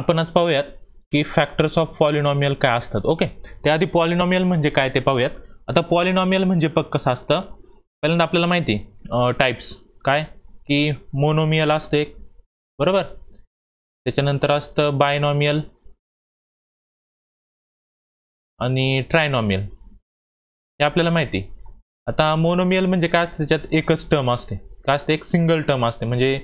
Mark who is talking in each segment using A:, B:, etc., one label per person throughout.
A: आपण आज पाहूयात की फॅक्टर्स ऑफ पॉलिनॉमियल काय असतात ओके त्याआधी पॉलिनॉमियल म्हणजे काय ते पाहूयात आता पॉलिनॉमियल म्हणजे पग कसं असतं पहिल्यांदा आपल्याला माहिती
B: टाईप्स काय की मोनोमियल असतं एक बरोबर त्याच्यानंतर असतं बायनॉमियल आणि ट्रायनॉमियल हे आपल्याला माहिती आता मोनोमियल म्हणजे काय असतं त्याच्यात
A: एकच टर्म असते काय असते एक सिंगल टर्म असते म्हणजे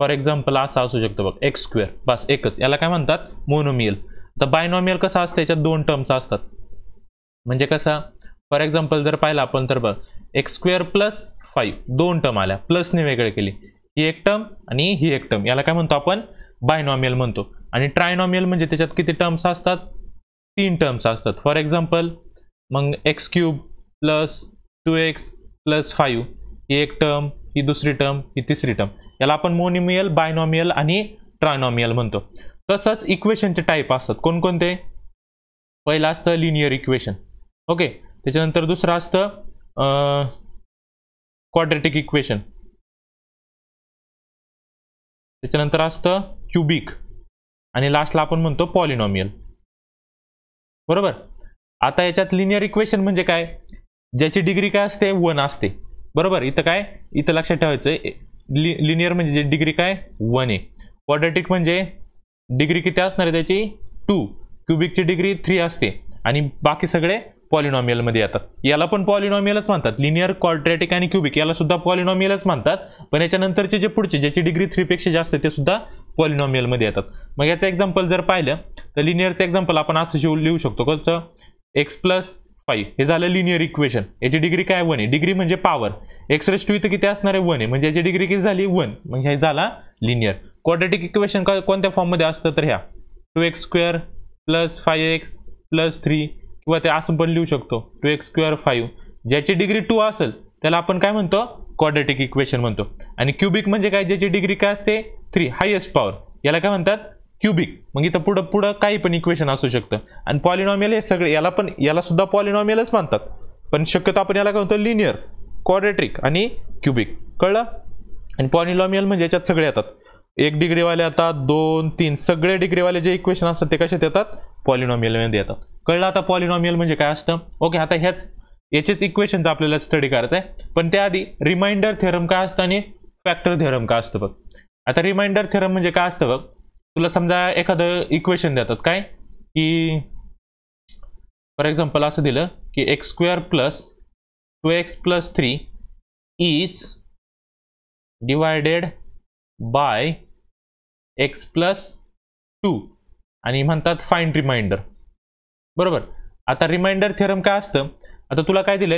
A: फॉर एक्झाम्पल असं असू शकतो बघ एक्स स्क्वेअर बस एकच याला काय म्हणतात मोनोमियल तर बायनॉमियल कसं असतं याच्यात दोन टर्म्स असतात म्हणजे कसा फॉर एक्झाम्पल जर पाहिलं आपण तर बघ एक्स स्क्वेअर प्लस फाईव्ह दोन टर्म आल्या प्लसने वेगळे केली ही एक टर्म आणि ही एक टर्म याला काय म्हणतो आपण बायनॉमियल म्हणतो आणि ट्रायनॉमियल म्हणजे त्याच्यात किती टर्म्स असतात तीन टर्म्स असतात फॉर एक्झाम्पल मग x cube plus two x plus five ही एक टर्म ही दुसरी टर्म ही तिसरी टर्म याला आपण मोनिमियल बायनॉमियल आणि ट्रायनॉमियल म्हणतो तसंच इक्वेशनचे टाईप असतात कोणकोणते पहिलं असतं लिनियर इक्वेशन
B: ओके त्याच्यानंतर दुसरं असतं क्वाड्रेटिक इक्वेशन त्याच्यानंतर असतं क्युबिक आणि लास्टला आपण म्हणतो पॉलिनॉमियल बरोबर
A: आता याच्यात लिनियर इक्वेशन म्हणजे काय ज्याची डिग्री काय असते वन असते बरोबर इथं काय इथं लक्षात ठेवायचं लि लिनियर म्हणजे डिग्री काय वन आहे क्वाड्रेटिक म्हणजे डिग्री किती असणार आहे त्याची टू क्युबिकची डिग्री थ्री असते आणि बाकी सगळे पॉलिनॉमियलमध्ये येतात याला पण पॉलिनॉमियलच म्हणतात लिनियर क्वाड्रेटिक आणि क्युबिक याला सुद्धा पॉलिनॉमियलच म्हणतात पण याच्यानंतरचे जे पुढचे ज्याची डिग्री थ्रीपेक्षा जास्त ते सुद्धा पॉलिनॉमियलमध्ये येतात मग याचं एक्झाम्पल जर पाहिलं तर लिनियरचं एक्झाम्पल आपण असं शिव लिहू शकतो कसं एक्स प्लस फाईव्ह हे झालं लिनियर इक्वेशन याची डिग्री काय वन आहे डिग्री म्हणजे पॉवर एक्स रेस टू इथं किती असणार आहे वन आहे म्हणजे याची डिग्री किती झाली वन म्हणजे हे झाला लिनियर क्वाड्रेटिक इक्वेशन कोणत्या फॉर्ममध्ये असतं तर ह्या two x square plus five x plus three किंवा ते असं पण लिहू शकतो टू एक्स स्क्वेअर फाईव्ह ज्याची डिग्री टू असेल त्याला आपण काय म्हणतो क्वाड्रेटिक इक्वेशन म्हणतो आणि क्युबिक म्हणजे काय ज्याची डिग्री काय असते थ्री हायेस्ट पॉवर याला काय म्हणतात क्युबिक मग इथं पुढं पुढं काही पण इक्वेशन असू शकतं आणि पॉलिनॉमियल हे सगळे याला पण याला सुद्धा पॉलिनॉमियलच मानतात पण शक्यतो आपण याला काय म्हणतो लिनियर क्वाड्रेट्रिक आणि क्युबिक कळलं आणि पॉलिनॉमियल म्हणजे याच्यात सगळे येतात एक डिग्रीवाले येतात दोन तीन सगळे डिग्रीवाले जे इक्वेशन असतात ते कशात येतात पॉलिनॉमियलमध्ये येतात कळलं आता पॉलिनॉमियल म्हणजे काय असतं ओके आता ह्याच याचेच इक्वेशनचं आपल्याला स्टडी करायचं आहे पण त्याआधी रिमाइंडर थेरम काय असतं आणि फॅक्टर थेरम काय असतं बघ आता रिमाइंडर थेरम म्हणजे काय असतं बघ तुला समजा एखादं इक्वेशन देतात काय की फॉर एक्झाम्पल असं दिलं की x square plus two x plus three is
B: divided by x plus two आणि म्हणतात फाईन रिमाइंडर बरोबर आता
A: रिमाइंडर थेरम काय असतं आता तुला काय दिलं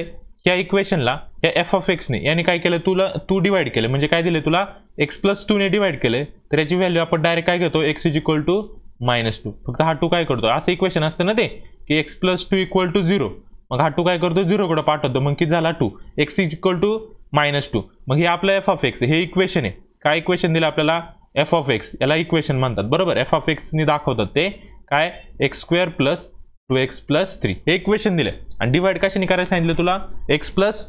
A: या इक्वेशनला या एफ ऑफ एक्सने याने काय केलं तुला तू डिवाईड केलं म्हणजे काय दिले तुला एक्स प्लस टूने डिवाइड केले तर याची व्हॅल्यू आपण डायरेक्ट काय घेतो x is equal to minus two फक्त हा टू काय करतो असं इक्वेशन असतं ना ते की x plus two equal to zero मग हा टू काय करतो झिरोकडे पाठवतो मग किती झाला two x is equal to minus two मग हे आपलं एफ ऑफ एक्स हे इक्वेशन आहे काय इक्वेशन दिलं आपल्याला एफ ऑफ एक्स याला इक्वेशन म्हणतात बरोबर एफ ऑफ एक्सनी दाखवतात ते काय x square plus two x plus three हे इक्वेशन दिलं आणि डिवाइड कशाने करायला सांगितलं तुला एक्स प्लस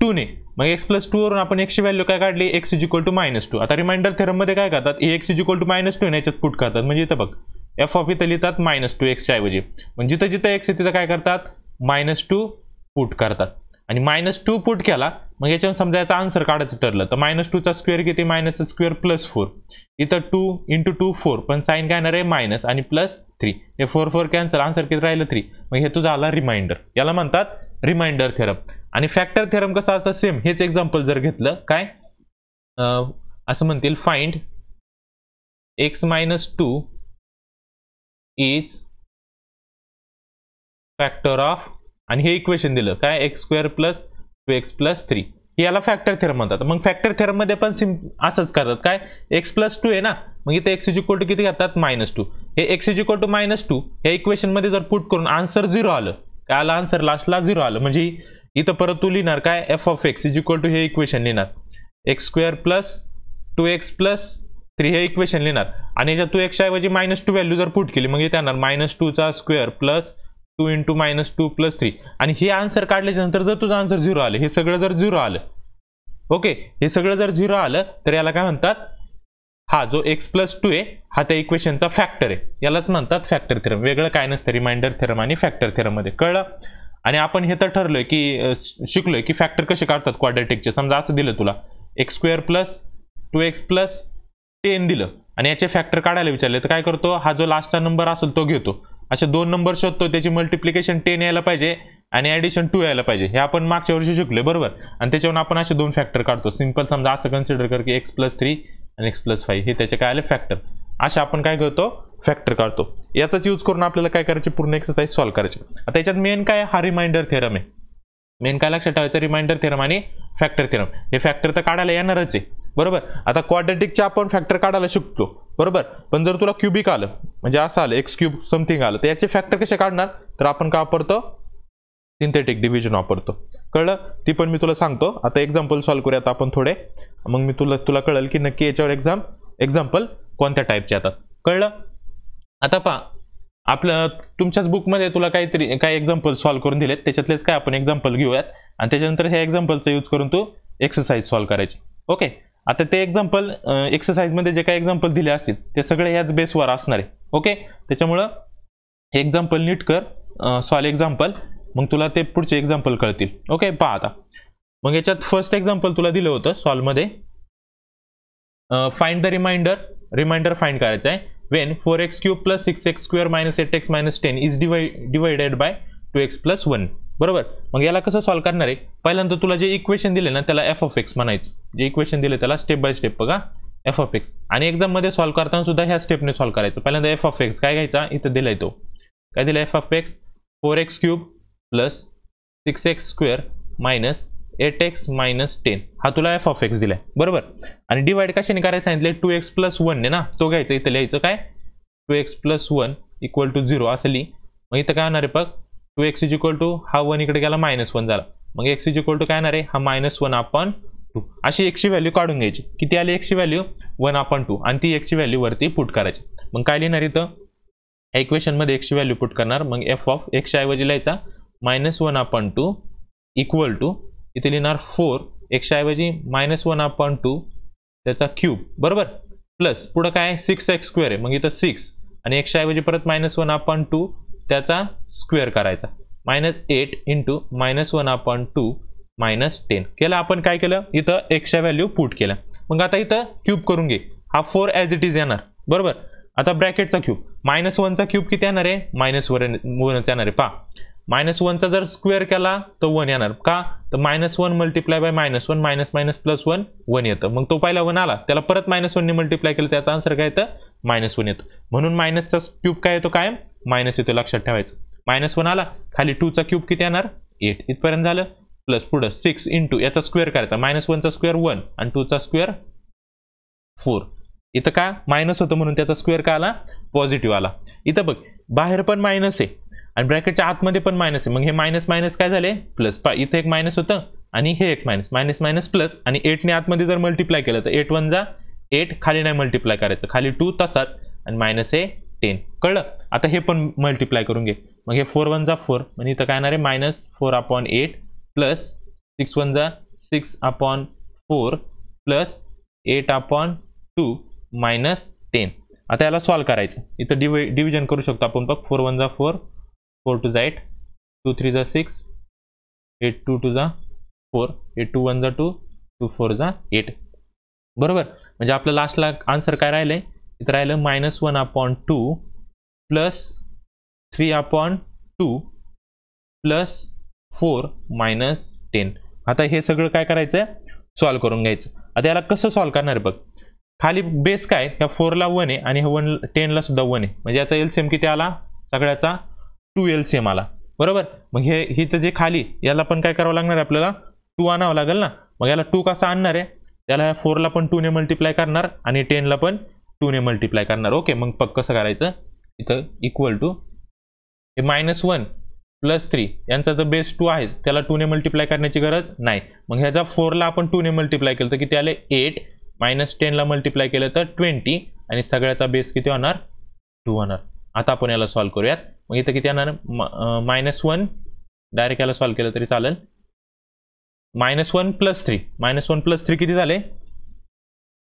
A: टू टूने मग एक्स प्लस टूवरून आपण एक्सची व्हॅल्यू काय काढली x is equal to minus two आता रिमाइंडर थेरममध्ये काय करतात a x is equal to minus two याच्यात पुट करतात म्हणजे इथं बघ एफ ऑफ इथं लिहितात मायनस टू एक्सच्या ऐवजी म्हणजे जिथं जिथं एक्स आहे तिथं काय करतात मायनस टू पुट करतात आणि मायनस टू पुट केला मग याच्यावर समजा याचा आन्सर काढायचं ठरलं तर मायनस टूचा स्क्वेअर किती मायनसचा स्क्वेअर प्लस फोर इथं टू इंटू टू फोर पण साईन काय येणार आहे मायनस आणि प्लस थ्री हे फोर फोर कॅन्सल आन्सर किती राहिलं थ्री मग हे तुझा आला रिमाइंडर याला म्हणतात रिमाइंडर थेरम आणि फॅक्टर थेरम कसा असतं सेम हेच एक्झाम्पल जर घेतलं
B: काय असं म्हणतील find x minus two is factor of
A: आणि हे इक्वेशन दिलं काय x square plus two x plus three याला फॅक्टर थेरम म्हणतात मग फॅक्टर थेरममध्ये पण सिम असंच करतात काय एक्स प्लस टू आहे ना मग इथे एक्स इज इक्वल टू किती घातात मायनस टू हे x is equal to minus two या इक्वेशनमध्ये जर पुट करून आन्सर झिरो आलं काय आलं आन्सर लास्टला झिरो आलं म्हणजे इथं परत तू लिहिणार काय f of x is equal to हे इक्वेशन लिहिणार x square plus two x plus three हे इक्वेशन लिहिणार आणि याच्यात तू ऐवजी मायनस टू व्हॅल्यू जर पुट केली मग इथे येणार मायनस टूचा square plus two into minus two plus three आणि हे आन्सर काढल्याच्या नंतर जर तुझं आन्सर झिरो आलं हे सगळं जर झिरो आलं ओके हे सगळं जर झिरो आलं तर याला काय म्हणतात हा जो एक्स प्लस टू आहे हा त्या इक्वेशनचा फॅक्टर आहे यालाच म्हणतात फॅक्टर थेरम वेगळं काय नसतं रिमाइंडर थेरम आणि फॅक्टर थेरममध्ये कळलं आणि आपण हे तर ठरलोय की शिकलोय की फॅक्टर कसे काढतात क्वाड्रेटिकचे समजा असं दिलं तुला x square plus two x plus ten दिलं आणि याचे फॅक्टर काढायला विचारले तर काय करतो हा जो लास्टचा नंबर असेल तो घेतो असे दोन नंबर शोधतो त्याची मल्टिप्लिकेशन टेन यायला पाहिजे आणि ॲडिशन टू यायला पाहिजे हे आपण मागच्या वर्षी शिकले बरोबर आणि त्याच्यावर आपण असे दोन फॅक्टर काढतो सिम्पल समजा असं कन्सिडर कर की एक्स प्लस थ्री आणि एक्स प्लस फाईव्ह हे त्याचे काय आले फॅक्टर अशा आपण काय करतो फॅक्टर काढतो याचाच यूज करून आपल्याला काय करायचे पूर्ण एक्सरसाइज सॉल्व्ह करायची आता याच्यात मेन काय हा रिमाइंडर थेरम आहे मेन काय लक्षात ठेवायचं रिमाइंडर थेरम आणि फॅक्टर थेरम हे फॅक्टर तर काढायला येणारच आहे बरोबर आता क्वाड्रेटिकचे आपण फॅक्टर काढायला शिकतो बरोबर पण जर तुला क्युबिक आलं म्हणजे असं आलं एक्स क्यूब समथिंग आलं तर याचे फॅक्टर कसे काढणार तर आपण का वापरतो सिंथेटिक डिव्हिजन वापरतो कळलं ती पण मी तुला सांगतो आता एक्झाम्पल सॉल्व करूयात आपण थोडे मग मी तुला तुला कळेल की नक्की याच्यावर एक्झाम एक्झाम्पल कोणत्या टाईपचे येतात कळलं आता पहा आपलं तुमच्याच बुकमध्ये तुला काहीतरी काही एक्झाम्पल सॉल्व करून दिलेत त्याच्यातलेच काय आपण एक्झाम्पल घेऊयात आणि त्याच्यानंतर हे एक्झाम्पलचा यूज करून तू एक्सरसाइज सॉल्व करायची ओके आता ते एक्झाम्पल एक्सरसाइजमध्ये जे काही एक्झाम्पल दिले असतील ते सगळे ह्याच बेसवर असणार आहे ओके त्याच्यामुळं एक्झाम्पल नीट कर सॉल एक्झाम्पल मग तुला ते पुढचे एक्झाम्पल कळतील ओके पहा आता मग याच्यात फर्स्ट एक्झाम्पल तुला दिलं होतं सॉल्वमध्ये find the remainder remainder find करायचं आहे when four x cube plus six x square minus eight x minus ten is divided by two x plus one बरोबर मग याला कसं सॉल्व्ह करणार आहे पहिल्यांदा तुला जे इक्वेशन दिले ना त्याला एफ ऑफ एक्स म्हणायचं जे इक्वेशन दिले त्याला स्टेप बाय स्टेप बघा एफ ऑफ एक्स आणि एक्झाम मध्ये सॉल्व करताना सुद्धा ह्या स्टेपने सॉल्व्ह करायचं पहिल्यांदा एफ ऑफ एक्स काय घ्यायचा इथं दिलाय तो काय दिला f of x four x cube plus six x square minus eight x minus ten हा तुला एफ ऑफ एक्स दिलाय बरोबर आणि डिवाइड कशाने करायचं सांगितले टू एक्स प्लस वनने ना तो घ्यायचा इथं लिहायचं काय two x plus one equal to zero असं मग इथं काय होणार आहे बघ two x is equal to हा वन इकडे गेला मायनस वन झाला मग एक्स इज इक्वल टू काय येणार आहे हा मायनस वन आपण टू अशी एकशी व्हॅल्यू काढून घ्यायची किती आली एकशी व्हॅल्यू वन आपण टू आणि ती एकशी व्हॅल्यू वरती पुट करायची मग काय लिहिणार इथं इक्वेशन इक्वेशनमध्ये एकची व्हॅल्यू पुट करणार मग एफ ऑफ एकशे ऐवजी लिहायचा मायनस वन आपण टू इक्वल टू इथे लिहिणार फोर एकशे ऐवजी मायनस वन आपण टू त्याचा क्यूब बरोबर प्लस पुढं काय सिक्स एक्स स्क्वेअर आहे मग इथं सिक्स आणि एकशे ऐवजी परत मायनस वन आपण टू त्याचा स्क्वेअर करायचा minus eight into minus one upon two minus ten केलं आपण काय केलं इथं एक्सच्या व्हॅल्यू पूट केलं मग आता इथं क्यूब करून घे हा फोर ॲज इट इज येणार बरोबर आता ब्रॅकेटचा क्यूब मायनस वनचा क्यूब किती येणार आहे मायनस वन वनच येणार आहे पहा मायनस वनचा जर स्क्वेअर केला तर वन येणार का तर minus one multiply by minus one minus minus plus one one येतं मग तो पहिला वन आला त्याला परत मायनस वनने मल्टिप्लाय केलं त्याचा आन्सर काय येतं मायनस वन येतं म्हणून मायनसचा क्यूब काय येतो कायम मायनस येतो लक्षात ठेवायचं मायनस वन आला खाली टूचा क्यूब किती येणार एट इथपर्यंत झालं प्लस पुढं सिक्स इंटू याचा स्क्वेअर करायचा मायनस वनचा स्क्वेअर वन आणि टूचा स्क्वेअर फोर इथं का मायनस होतं म्हणून त्याचा स्क्वेअर का आला पॉझिटिव्ह आला इथं बघ बाहेर पण मायनस आहे आणि ब्रॅकेटच्या आतमध्ये पण मायनस आहे मग हे मायनस मायनस काय झाले प्लस पा इथं एक मायनस होतं आणि हे एक मायनस मायनस मायनस प्लस आणि एटने आतमध्ये जर मल्टिप्लाय केलं तर एट वन जा एट खाली नाही मल्टिप्लाय करायचं खाली टू तसाच आणि मायनस हे टेन कळलं आता हे पण मल्टिप्लाय करून घे मग हे फोर वन जा फोर म्हणजे इथं काय येणार आहे minus four upon eight plus six one जा six upon four plus eight upon two minus ten आता याला सॉल्व करायचं इथं डिव डिव्हिजन करू शकतो आपण बघ फोर वन जा फोर फोर टू जा एट टू थ्री जा सिक्स एट टू टू जा फोर एट टू वन जा टू टू फोर जा एट बरोबर म्हणजे आपलं लास्टला आन्सर काय राहिलं आहे इथं राहिलं minus one upon two plus three upon two plus four minus ten आता हे सगळं काय करायचं आहे सॉल्व्ह करून घ्यायचं आता याला कसं सॉल्व्ह करणार आहे बघ खाली बेस काय ह्या फोरला वन आहे आणि वन टेनला सुद्धा वन आहे म्हणजे याचा एलसीएम किती आला सगळ्याचा टू एलसीएम आला बरोबर मग हे तर जे खाली याला पण काय करावं लागणार आहे आपल्याला टू आणावं लागेल ना मग याला टू कसा आणणार आहे त्याला या फोरला पण टूने मल्टिप्लाय करणार आणि टेनला पण ने मल्टिप्लाय करणार ओके मग पक्क कसं करायचं इथं इक्वल टू हे मायनस वन प्लस थ्री यांचा तर बेस टू आहेच त्याला ने मल्टिप्लाय करण्याची गरज नाही मग ह्याचा फोरला आपण ने मल्टिप्लाय केलं तर किती आले एट मायनस टेनला मल्टिप्लाय केलं तर ट्वेंटी आणि सगळ्याचा बेस किती होणार टू होणार आता आपण याला सॉल्व्ह करूयात मग इथं किती येणार मायनस वन डायरेक्ट याला सॉल्व्ह केलं तरी चालेल minus one plus three minus one plus three किती झाले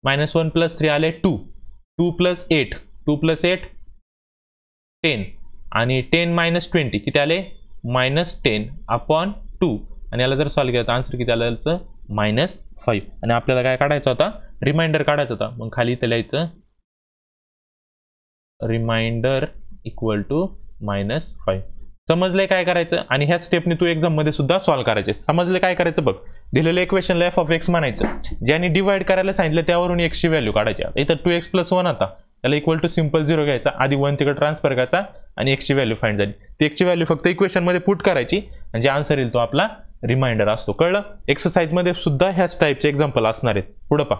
A: मायनस वन प्लस थ्री आले two two plus eight two plus eight ten आणि टेन मायनस ट्वेंटी किती आले मायनस टेन अपॉन टू आणि याला जर सॉल्व केलं तर आन्सर किती आलं याचं मायनस फाईव्ह आणि आपल्याला काय काढायचं होता रिमाइंडर काढायचं होता मग खाली इथं लिहायचं remainder equal to minus five समजले काय करायचं आणि ह्या स्टेपने तू एक्झाम मध्ये सुद्धा सॉल्व्ह करायचे समजले काय करायचं बघ दिलेलं इक्वेशनला एफ ऑफ एक्स म्हणायचं ज्यांनी डिवाइड करायला सांगितलं त्यावरून एक्सची व्हॅल्यू काढायची इथं टू एक्स प्लस वन आता त्याला इक्वल टू सिम्पल झिरो घ्यायचा आधी वन तिकडे ट्रान्सफर करायचा आणि एक्सची व्हॅल्यू फाईंड झाली ती एक्सची व्हॅल्यू फक्त इक्वेशनमध्ये पुट करायची आणि जे आन्सर येईल तो आपला रिमाइंडर असतो कळलं एक्सरसाइजमध्ये सुद्धा ह्याच टाईपचे एक्झाम्पल असणार आहेत पुढं पा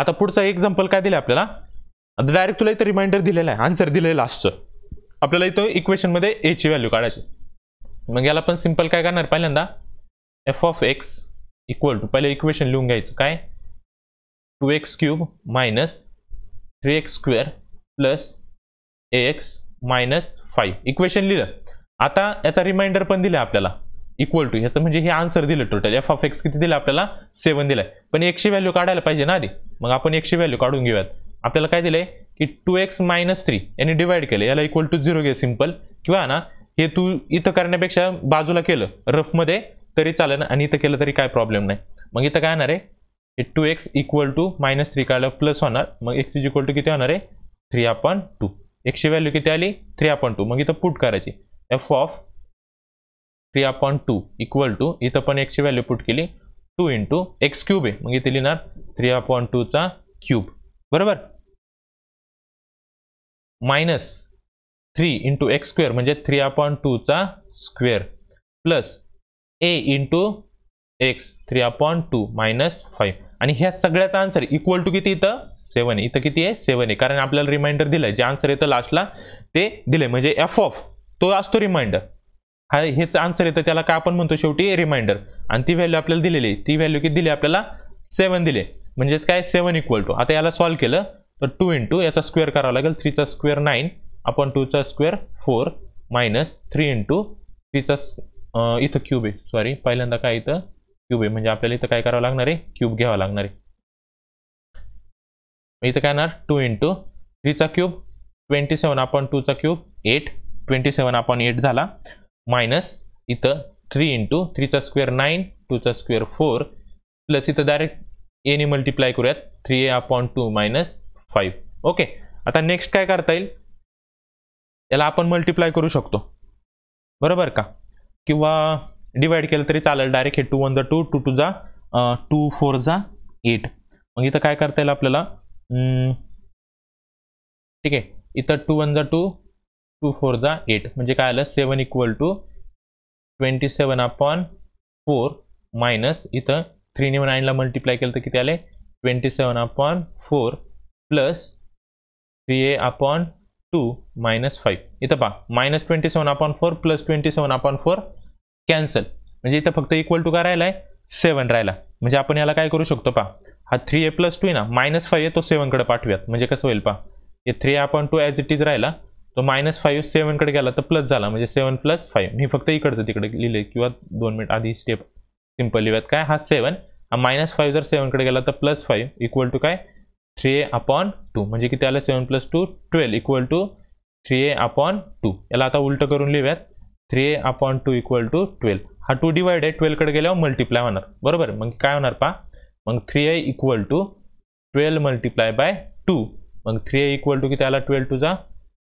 A: आता पुढचा एक्झाम्पल काय दिलं आपल्याला आता डायरेक्ट तुला इथं रिमाइंडर दिलेला आहे आन्सर दिलेला असतं आपल्याला इथं इक्वेशनमध्ये एची व्हॅल्यू काढायची मग याला पण सिम्पल काय करणार पहिल्यांदा f of x equal to पहिले इक्वेशन लिहून घ्यायचं काय two x cube minus three x square plus a x minus five equation लिहिलं आता याचा रिमाइंडर पण दिला आपल्याला इक्वल टू याचं म्हणजे हे आन्सर दिलं टोटल एफ ऑफ एक्स किती दिलं आपल्याला सेवन दिलाय पण एकशे व्हॅल्यू काढायला पाहिजे ना आधी मग आपण एकशे व्हॅल्यू काढून घेऊयात आपल्याला काय दिलंय की टू एक्स मायनस थ्री यांनी डिवाइड केलं याला इक्वल टू झिरो घे सिम्पल किंवा ना हे तू इथं करण्यापेक्षा बाजूला केलं रफमध्ये तरी चालेल आणि इथं केलं तरी काय प्रॉब्लेम नाही मग इथं काय होणार आहे two x equal to minus three काढलं प्लस होणार मग एक्स इज इक्वल टू किती होणार आहे थ्री अपॉन टू एक्सची व्हॅल्यू किती आली थ्री अपॉन टू मग इथं पुट करायची f of three upon two equal to इथं पण एक्सची व्हॅल्यू पुट केली टू इंटू एक्स क्यूब आहे मग इथे लिहिणार थ्री अपॉन टूचा क्यूब बरोबर minus three into x square म्हणजे थ्री अपॉन टूचा square plus a into x three upon two minus five आणि ह्या सगळ्याचा आन्सर इक्वल टू किती इथं सेवन इथं किती आहे सेवन आहे कारण आपल्याला रिमाइंडर दिलं जे आन्सर येतं लास्टला ते दिले म्हणजे एफ ऑफ तो असतो रिमाइंडर हा हेच आन्सर येतं त्याला काय आपण म्हणतो शेवटी रिमाइंडर आणि ती व्हॅल्यू आपल्याला दिलेली ती व्हॅल्यू किती दिली आपल्याला सेवन दिले म्हणजेच काय सेवन इक्वल टू आता याला सॉल्व्ह केलं तर टू इंटू याचा स्क्वेअर करावा लागेल थ्रीचा स्क्वेअर नाईन आपण टूचा square four minus three into थ्रीचा इथं क्यूब आहे सॉरी पहिल्यांदा काय इथं क्यूब आहे म्हणजे आपल्याला इथं काय करावं लागणार आहे क्यूब घ्यावा लागणार आहे इथं काय येणार टू इंटू थ्रीचा क्यूब ट्वेंटी सेवन अपॉन टूचा क्यूब एट ट्वेंटी सेवन आपण एट झाला मायनस इथं थ्री इंटू थ्रीचा स्क्वेअर नाईन टूचा स्क्वेअर फोर प्लस इथं डायरेक्ट एने मल्टिप्लाय करूयात three a upon two minus five okay आता नेक्स्ट काय करता येईल याला आपण मल्टिप्लाय करू शकतो बरोबर का किंवा डिवाइड केलं तरी चालेल डायरेक्ट हे टू वन जा टू टू टू जा टू फोर जा एट मग इथं काय करता येईल आपल्याला ठीक आहे इथं टू वन जा टू टू फोर जा एट म्हणजे काय आलं seven equal to twenty seven upon four minus इथं थ्रीने नाईनला मल्टिप्लाय केलं तर किती आले twenty seven upon four plus three a upon two minus five इथं पहा minus twenty seven upon four plus twenty seven upon four cancel म्हणजे इथं फक्त इक्वल टू काय राहिला आहे सेवन राहिला म्हणजे आपण याला काय करू शकतो पहा हा थ्री ए प्लस टू आहे ना मायनस फाईव्ह तो सेवनकडे पाठवूयात म्हणजे कसं होईल पहा हे three upon two as it is राहिला तो मायनस फाईव्ह सेवनकडे गेला तर प्लस झाला म्हणजे सेवन प्लस फाईव्ह मी फक्त इकडचं तिकडे लिहिले किंवा दोन मिनिट आधी स्टेप सिम्पल लिहूयात काय हा सेवन हा मायनस फाईव्ह जर सेवनकडे गेला तर प्लस फाईव्ह इक्वल टू काय थ्री ए अपॉन टू म्हणजे किती आलं seven plus two twelve equal to three a upon two याला आता उलटं करून लिहूयात three a upon two equal to twelve हा टू डिवाइड आहे ट्वेल्वकडे गेल्यावर मल्टिप्लाय होणार बरोबर मग काय होणार पा मग three a equal to twelve multiply by two मग थ्री ए इक्वल टू किती आला ट्वेल्व टू जा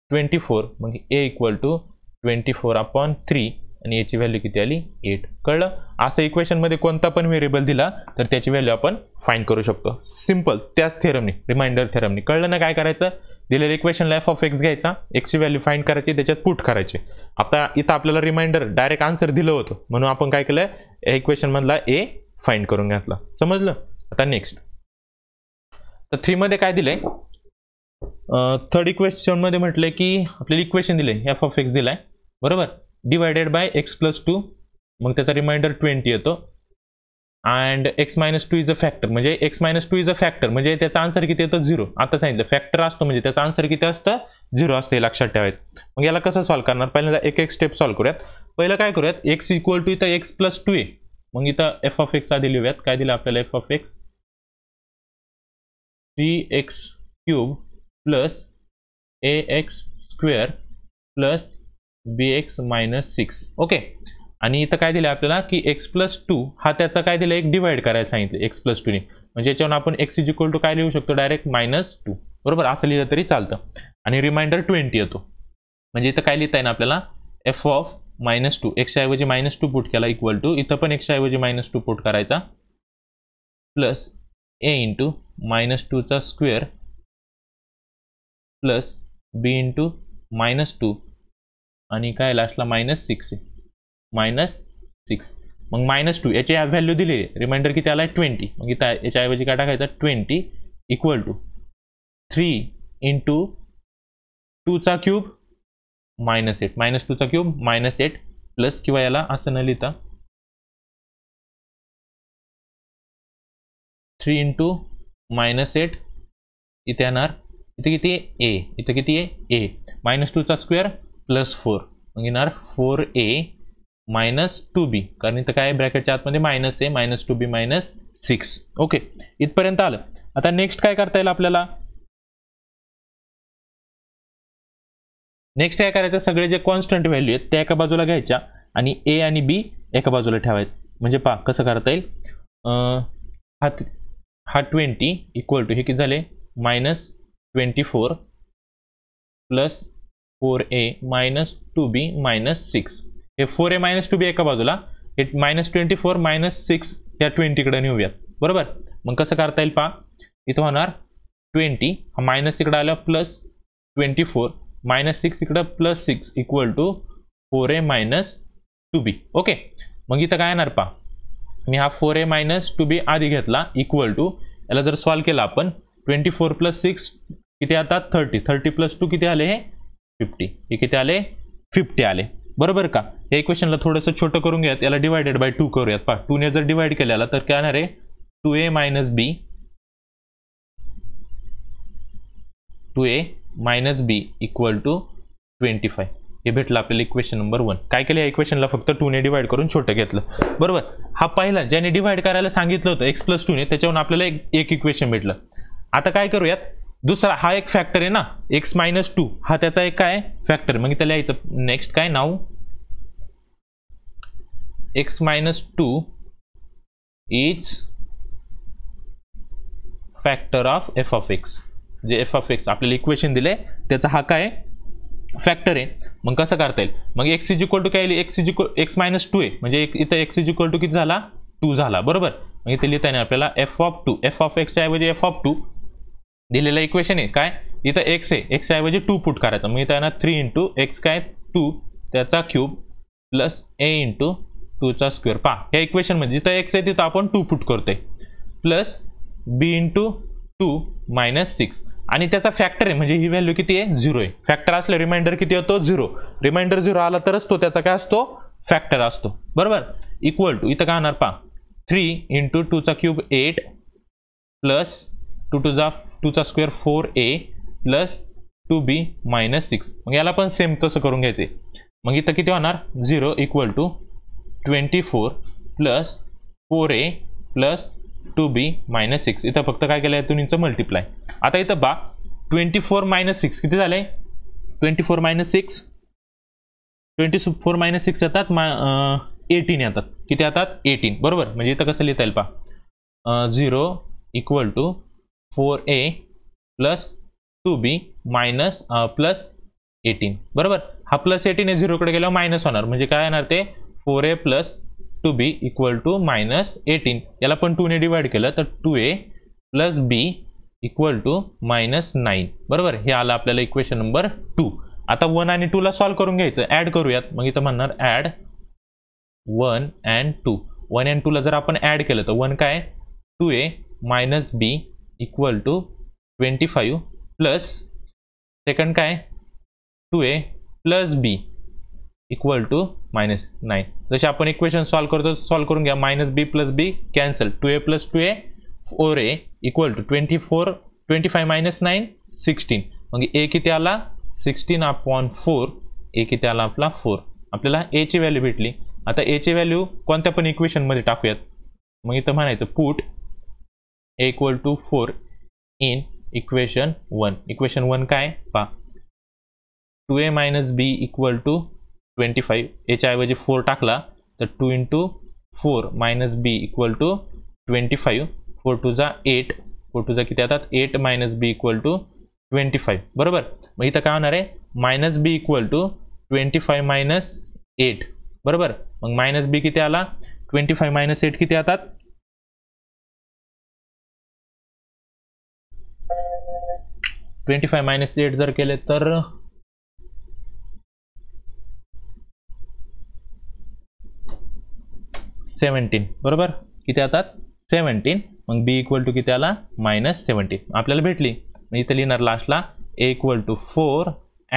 A: ट्वेंटी फोर मग a equal to twenty four upon three आणि याची व्हॅल्यू किती आली एट कळलं असं इक्वेशनमध्ये कोणता पण व्हेरिएबल दिला तर त्याची व्हॅल्यू आपण फाईंड करू शकतो सिम्पल त्याच थेरमनी रिमाइंडर थेरमनी कळलं ना काय करायचं दिलेलं इक्वेशनला एफ ऑफ एक्स घ्यायचा एक्सची व्हॅल्यू फाईंड करायची त्याच्यात पुट करायचे आता इथं आपल्याला रिमाइंडर डायरेक्ट आन्सर दिलं होतं म्हणून आपण काय केलं इक्वेशन इक्वेशनमधला ए फाईंड करून घेतला समजलं आता नेक्स्ट तर थ्रीमध्ये काय दिलं थर्ड इक्वेशनमध्ये म्हटलं की आपल्याला इक्वेशन दिलं एफ ऑफ एक्स दिलं बरोबर divided by x plus two मग त्याचा रिमाइंडर ट्वेंटी येतो and x minus two is a factor म्हणजे x minus two is a factor म्हणजे त्याचा आन्सर किती येतो झिरो आता सांगितलं फॅक्टर असतो म्हणजे त्याचा आन्सर किती असतं झिरो असतं हे लक्षात ठेवायचं मग याला कसं सॉल्व्ह करणार पहिल्यांदा एक एक स्टेप सॉल्व्ह करूयात पहिलं काय करूयात एक्स इक्वल टू इथं एक्स प्लस टू आहे मग इथं एफ ऑफ एक्स आधी लिहूयात काय दिलं आपल्याला
B: f of x three x cube plus a x square plus b x minus
A: six okay आणि इथं काय दिलं आपल्याला की एक्स प्लस टू हा त्याचा काय दिला एक डिवाइड करायला सांगितलं एक्स प्लस टूने म्हणजे याच्यावर आपण एक्स इज इक्वल टू काय लिहू शकतो डायरेक्ट मायनस टू बरोबर असं लिहिलं तरी चालतं आणि रिमाइंडर ट्वेंटी येतो म्हणजे इथं काय लिहिता येईल आपल्याला एफ ऑफ मायनस टू ऐवजी मायनस टू पुट केला इक्वल टू इथं पण ऐवजी मायनस टू पुट करायचा प्लस ए इंटू मायनस टूचा square plus b into minus two आणि काय लास्टला मायनस सिक्स आहे मायनस सिक्स मग मायनस टू याची व्हॅल्यू दिली आहे रिमाइंडर किती आला आहे ट्वेंटी मग इथं याच्याऐवजी काय टाकायचा twenty equal to three into
B: टूचा क्यूब मायनस एट मायनस टूचा क्यूब मायनस एट प्लस किंवा याला असं न लिहिता थ्री इंटू मायनस एट इथे येणार इथे किती
A: आहे ए इथं किती आहे ए मायनस टूचा स्क्वेअर प्लस फोर मग येणार four a minus two b कारण इथं काय ब्रॅकेटच्या आतमध्ये minus a minus two b minus
B: six okay इथपर्यंत आलं आता नेक्स्ट काय करता येईल आपल्याला नेक्स्ट काय करायचं सगळे जे कॉन्स्टंट व्हॅल्यू आहेत त्या एका बाजूला घ्यायच्या
A: आणि ए आणि बी एका बाजूला ठेवायचं म्हणजे पा कसं करता येईल हा हा ट्वेंटी इक्वल टू हे किती झाले minus twenty four plus four a minus two b minus six हे four a minus two b एका बाजूला हे minus twenty four minus six या ट्वेंटीकडे नेऊयात बरोबर मग कसं करता येईल पहा इथं होणार ट्वेंटी हा मायनस इकडं आला plus twenty four minus six इकडं plus six equal to four a minus two b okay मग इथं काय येणार पहा मी हा four a minus two b आधी घेतला इक्वल टू याला जर सॉल्व केला आपण ट्वेंटी फोर प्लस सिक्स किती आता थर्टी थर्टी प्लस टू किती आले हे फिफ्टी हे किती आले फिफ्टी आले बरोबर का या इक्वेशनला थोडंसं छोटं करून घ्यात याला डिवायडेड बाय टू करूयात पहा टूने जर डिवाइड केल्याला तर काय आहे two a minus b two a minus b equal to twenty five हे भेटलं आपल्याला इक्वेशन नंबर वन काय केलं या इक्वेशनला फक्त टूने डिवाइड करून छोटं घेतलं बरोबर हा पहिला ज्याने डिवाइड करायला सांगितलं होतं एक्स प्लस टूने त्याच्यावरून आपल्याला एक इक्वेशन भेटलं आता काय करूयात दुसरा हा एक फॅक्टर आहे ना एक्स मायनस टू हा त्याचा एक काय फॅक्टर मग त्याला यायचं नेक्स्ट काय नाव x minus two is factor of f of x जे एफ ऑफ एक्स आपल्याला इक्वेशन दिले त्याचा हा काय फॅक्टर आहे मग कसं करता येईल मग एक्स इज इक्वल टू काय x is equal x minus two आहे म्हणजे इथं एक्स इज इक्वल टू किती झाला टू झाला बरोबर मग इथे लिहिता येईल आपल्याला f of two f of एक्सच्या ऐवजी एफ ऑफ टू दिलेलं इक्वेशन आहे काय इथं एक्स आहे एक्स ऐवजी टू पुट करायचं मग इथं ना थ्री इंटू एक्स काय टू त्याचा क्यूब प्लस ए इंटू टूचा स्क्वेअर पहा या इक्वेशन म्हणजे जिथं एक्स आहे तिथं आपण टू पुट करतोय plus b into two minus six आणि त्याचा फॅक्टर आहे म्हणजे ही व्हॅल्यू किती आहे झिरो आहे फॅक्टर असलं रिमाइंडर किती होतो झिरो रिमाइंडर झिरो आला तरच तो त्याचा काय असतो फॅक्टर असतो बरोबर इक्वल टू इथं काय होणार पहा थ्री इंटू टूचा cube eight plus two two जा टूचा square four a plus two b minus six मग याला पण सेम तसं करून घ्यायचे मग इथं किती होणार zero equal to twenty four plus four a plus two b minus six इथं फक्त काय केलं आहे दोन्हीचं मल्टिप्लाय आता इथं बा ट्वेंटी फोर मायनस सिक्स किती झालं आहे twenty four minus six twenty four minus six येतात मा एटीन येतात किती येतात एटीन बरोबर म्हणजे इथं कसं लिहिता येईल पा zero equal to four a plus two b minus plus eighteen बरोबर हा प्लस एटीन हे झिरोकडे गेल्यावर मायनस होणार म्हणजे काय येणार ते four a plus two b equal to minus eighteen याला पण टूने डिवाइड केलं तर two a plus b equal to minus nine बरोबर हे आलं आपल्याला इक्वेशन नंबर टू आता वन आणि टूला सॉल्व्ह करून घ्यायचं ॲड करूयात मग इथं म्हणणार add one and two one and टूला जर आपण ॲड केलं तर वन काय two a minus b equal to twenty five plus second काय two a plus b equal to minus nine जसे आपण इक्वेशन सॉल्व करतो सॉल्व करून घ्या minus b plus b cancel two a plus two a four a equal to twenty four twenty five minus nine sixteen मग a किती आला sixteen upon four ए किती आला आपला फोर आपल्याला एची व्हॅल्यू भेटली आता एची व्हॅल्यू कोणत्या पण इक्वेशनमध्ये टाकूयात मग इथं म्हणायचं put equal to four in equation one equation one काय पहा two a minus b equal to twenty five याच्याऐवजी फोर टाकला तर two in two four minus b equal to twenty five four टूचा एट फोर टूचा किती येतात eight minus b equal to twenty five बरोबर मग इथं काय होणार आहे minus b equal to twenty five minus eight
B: बरोबर मग मायनस बी किती आला ट्वेंटी फाईव्ह मायनस एट किती येतात ट्वेंटी फाय मायनस एट जर केले तर
A: सेवन्टीन बरोबर किती येतात सेवन्टीन मग बी इक्वल टू किती आला मायनस सेवन्टीन आपल्याला भेटली इथं लिहिणार लास्टला a equal to four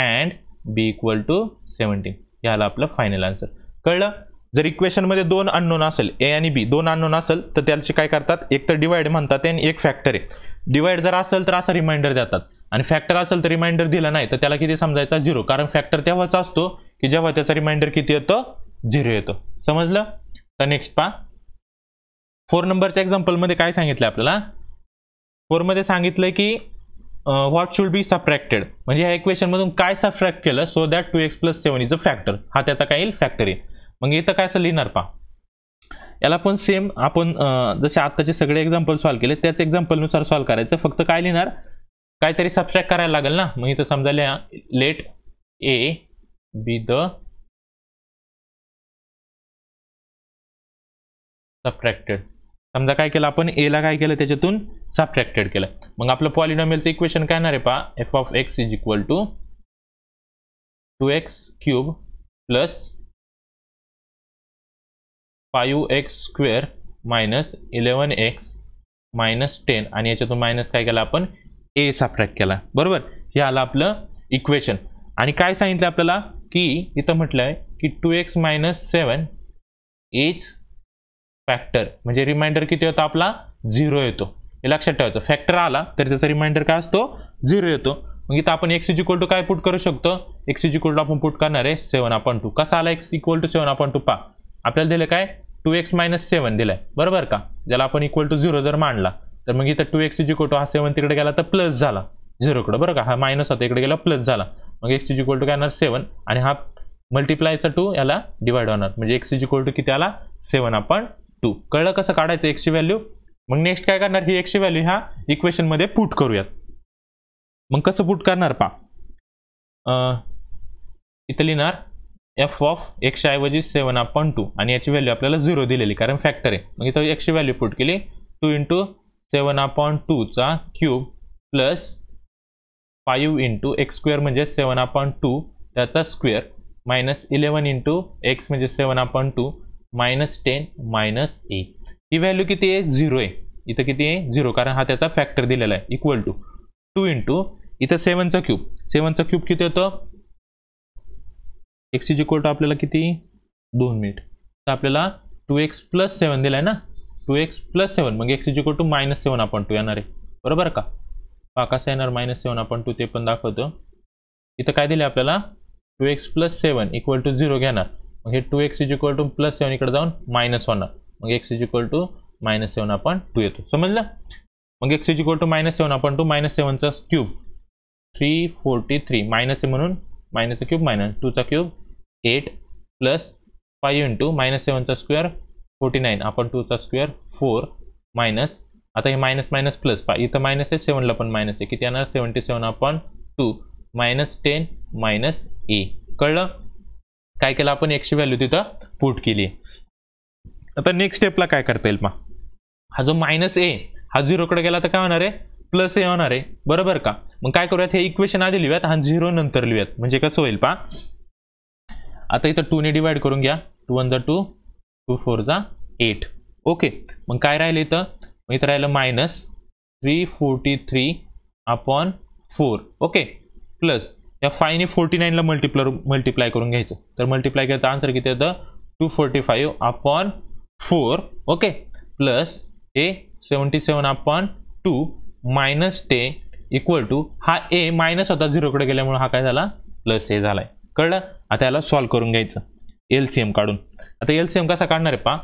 A: and b equal to seventeen ह्याला आपलं फायनल आन्सर कळलं जर इक्वेशनमध्ये दोन अननोन असेल ए आणि बी दोन अननोन असेल तर त्याचे काय करतात एक तर डिवाईड म्हणतात आणि एक फॅक्टर आहे डिवाईड जर असेल तर असा रिमाइंडर देतात आणि फॅक्टर असेल तर रिमाइंडर दिला नाही तर त्याला किती समजायचा झिरो कारण फॅक्टर तेव्हाच असतो की जेव्हा त्याचा रिमाइंडर किती येतो झिरो येतो समजलं तर नेक्स्ट पा फोर नंबरच्या एक्झाम्पलमध्ये काय सांगितलं आपल्याला फोरमध्ये सांगितलंय की व्हॉट शुड बी सबट्रॅक्टेड म्हणजे ह्या मधून काय सबट्रॅक्ट केलं so that two x plus seven is a factor हा त्याचा काय येईल फॅक्टर मग इथं काय असं लिहिणार पा याला पण सेम आपण जसे आत्ताचे सगळे एक्झाम्पल सॉल्व्ह केले त्याच एक्झाम्पलनुसार सॉल्व्ह करायचं फक्त काय लिहिणार काहीतरी सबस्ट्रॅक्ट करायला लागेल ना मग
B: इथं समजा लेट ए बी द सबट्रॅक्टेड समजा काय केलं आपण एला
A: काय केलं त्याच्यातून सबट्रॅक्टेड केलं मग आपलं पॉलिनॉमिलचं इक्वेशन काय येणार आहे पहा f of x is
B: equal to two x cube plus five x square minus eleven x
A: minus ten आणि याच्यातून मायनस काय केलं आपण ए सबट्रॅक्ट केला बरोबर हे आलं आपलं इक्वेशन आणि काय सांगितलं आपल्याला की इथं म्हटलं आहे की two x minus seven is factor म्हणजे रिमाइंडर किती होता आपला झिरो येतो हे लक्षात ठेवायचं फॅक्टर आला तर त्याचा रिमाइंडर काय असतो झिरो येतो मग इथं आपण एक्स इज इक्वल टू काय पुट करू शकतो एक्स इज इक्वल टू आपण पुट करणार आहे सेवन अपॉइंट टू कसा आला x equal to seven upon two पा आपल्याला दिलं काय टू एक्स मायनस सेवन दिला आहे बरोबर का ज्याला आपण इक्वल टू झिरो जर मांडला तर मग इथं टू एक्स इक्वल टू हा सेवन तिकडे गेला तर प्लस झाला झिरोकडं बरं का हा मायनस होता इकडे गेला प्लस झाला मग एक्स इज इक्वल टू काय येणार सेवन आणि हा मल्टिप्लायचा टू याला डिवाइड होणार म्हणजे एक्स इज इक्वल टू किती आला सेवन आपण टू कळलं कसं काढायचं एक्सची व्हॅल्यू मग नेक्स्ट काय करणार ही एक्सची व्हॅल्यू ह्या इक्वेशनमध्ये पुट करूयात मग कसं पुट करणार पा इथं लिहिणार एफ ऑफ एकशे ऐवजी सेवन आपण टू आणि याची व्हॅल्यू आपल्याला झिरो दिलेली कारण फॅक्टर आहे मग इथं एकशे व्हॅल्यू पुट केली टू इंटू सेवन अपॉन चा cube plus five into x square म्हणजे सेवन अपॉन टू त्याचा square minus eleven into x म्हणजे seven upon two minus ten minus a ही व्हॅल्यू किती आहे झिरो आहे इथं किती आहे झिरो कारण हा त्याचा फॅक्टर दिलेला आहे इक्वल टू टू इंटू इथं सेवनचा क्यूब सेवनचा क्यूब किती होतं एक्स इज इक्वल टू आपल्याला किती दोन मिनिट तर आपल्याला टू एक्स प्लस सेवन दिला आहे ना टू एक्स प्लस सेवन मग x equal to minus seven आपण टू येणार आहे बरोबर का हा कसं येणार मायनस सेवन आपण टू ते पण दाखवतो इथं काय दिलं आपल्याला two x plus seven equal to zero घेणार मग हे two x is equal to plus seven इकडे जाऊन मायनस होणार मग x is equal to minus seven आपण टू येतो समजलं मग x is equal to minus seven आपण टू मायनस सेवनचा cube three forty three minus आहे म्हणून मायनसचा क्यूब मायनस टूचा cube eight plus five into minus सेवनचा स्क्वेअर फोर्टी नाईन आपण टूचा स्क्वेअर फोर मायनस आता हे मायनस मायनस प्लस पा इथं मायनस आहे सेवनला पण मायनस आहे किती येणार सेवन्टी सेवन आपण two minus ten minus a कळलं काय केलं आपण एकशे व्हॅल्यू तिथं पुट केली आता नेक्स्ट स्टेपला काय करता येईल पहा हा जो मायनस ए हा झिरोकडे गेला तर काय होणार आहे प्लस ए होणार आहे बरोबर का मग काय करूयात हे इक्वेशन आधी लिहूयात हा झिरो नंतर लिहूयात म्हणजे कसं होईल पा आता इथं ने डिवाइड करून घ्या two one the two two four जा एट ओके मग काय राहिलं इथं मग इथं राहिलं minus three forty three upon four okay plus या फायने फोर्टी नाईनला मल्टिप्लर मल्टिप्लाय करून घ्यायचं तर मल्टिप्लाय करायचं आन्सर किती येतं two forty five upon four okay plus a seventy seven upon two minus टे इक्वल टू हा ए मायनस होता झिरोकडे गेल्यामुळे हा काय झाला प्लस ए झाला आहे कळलं आता याला सॉल्व्ह करून घ्यायचं एल सी एम काढून आता एल सी एम कसा काढणार आहे पा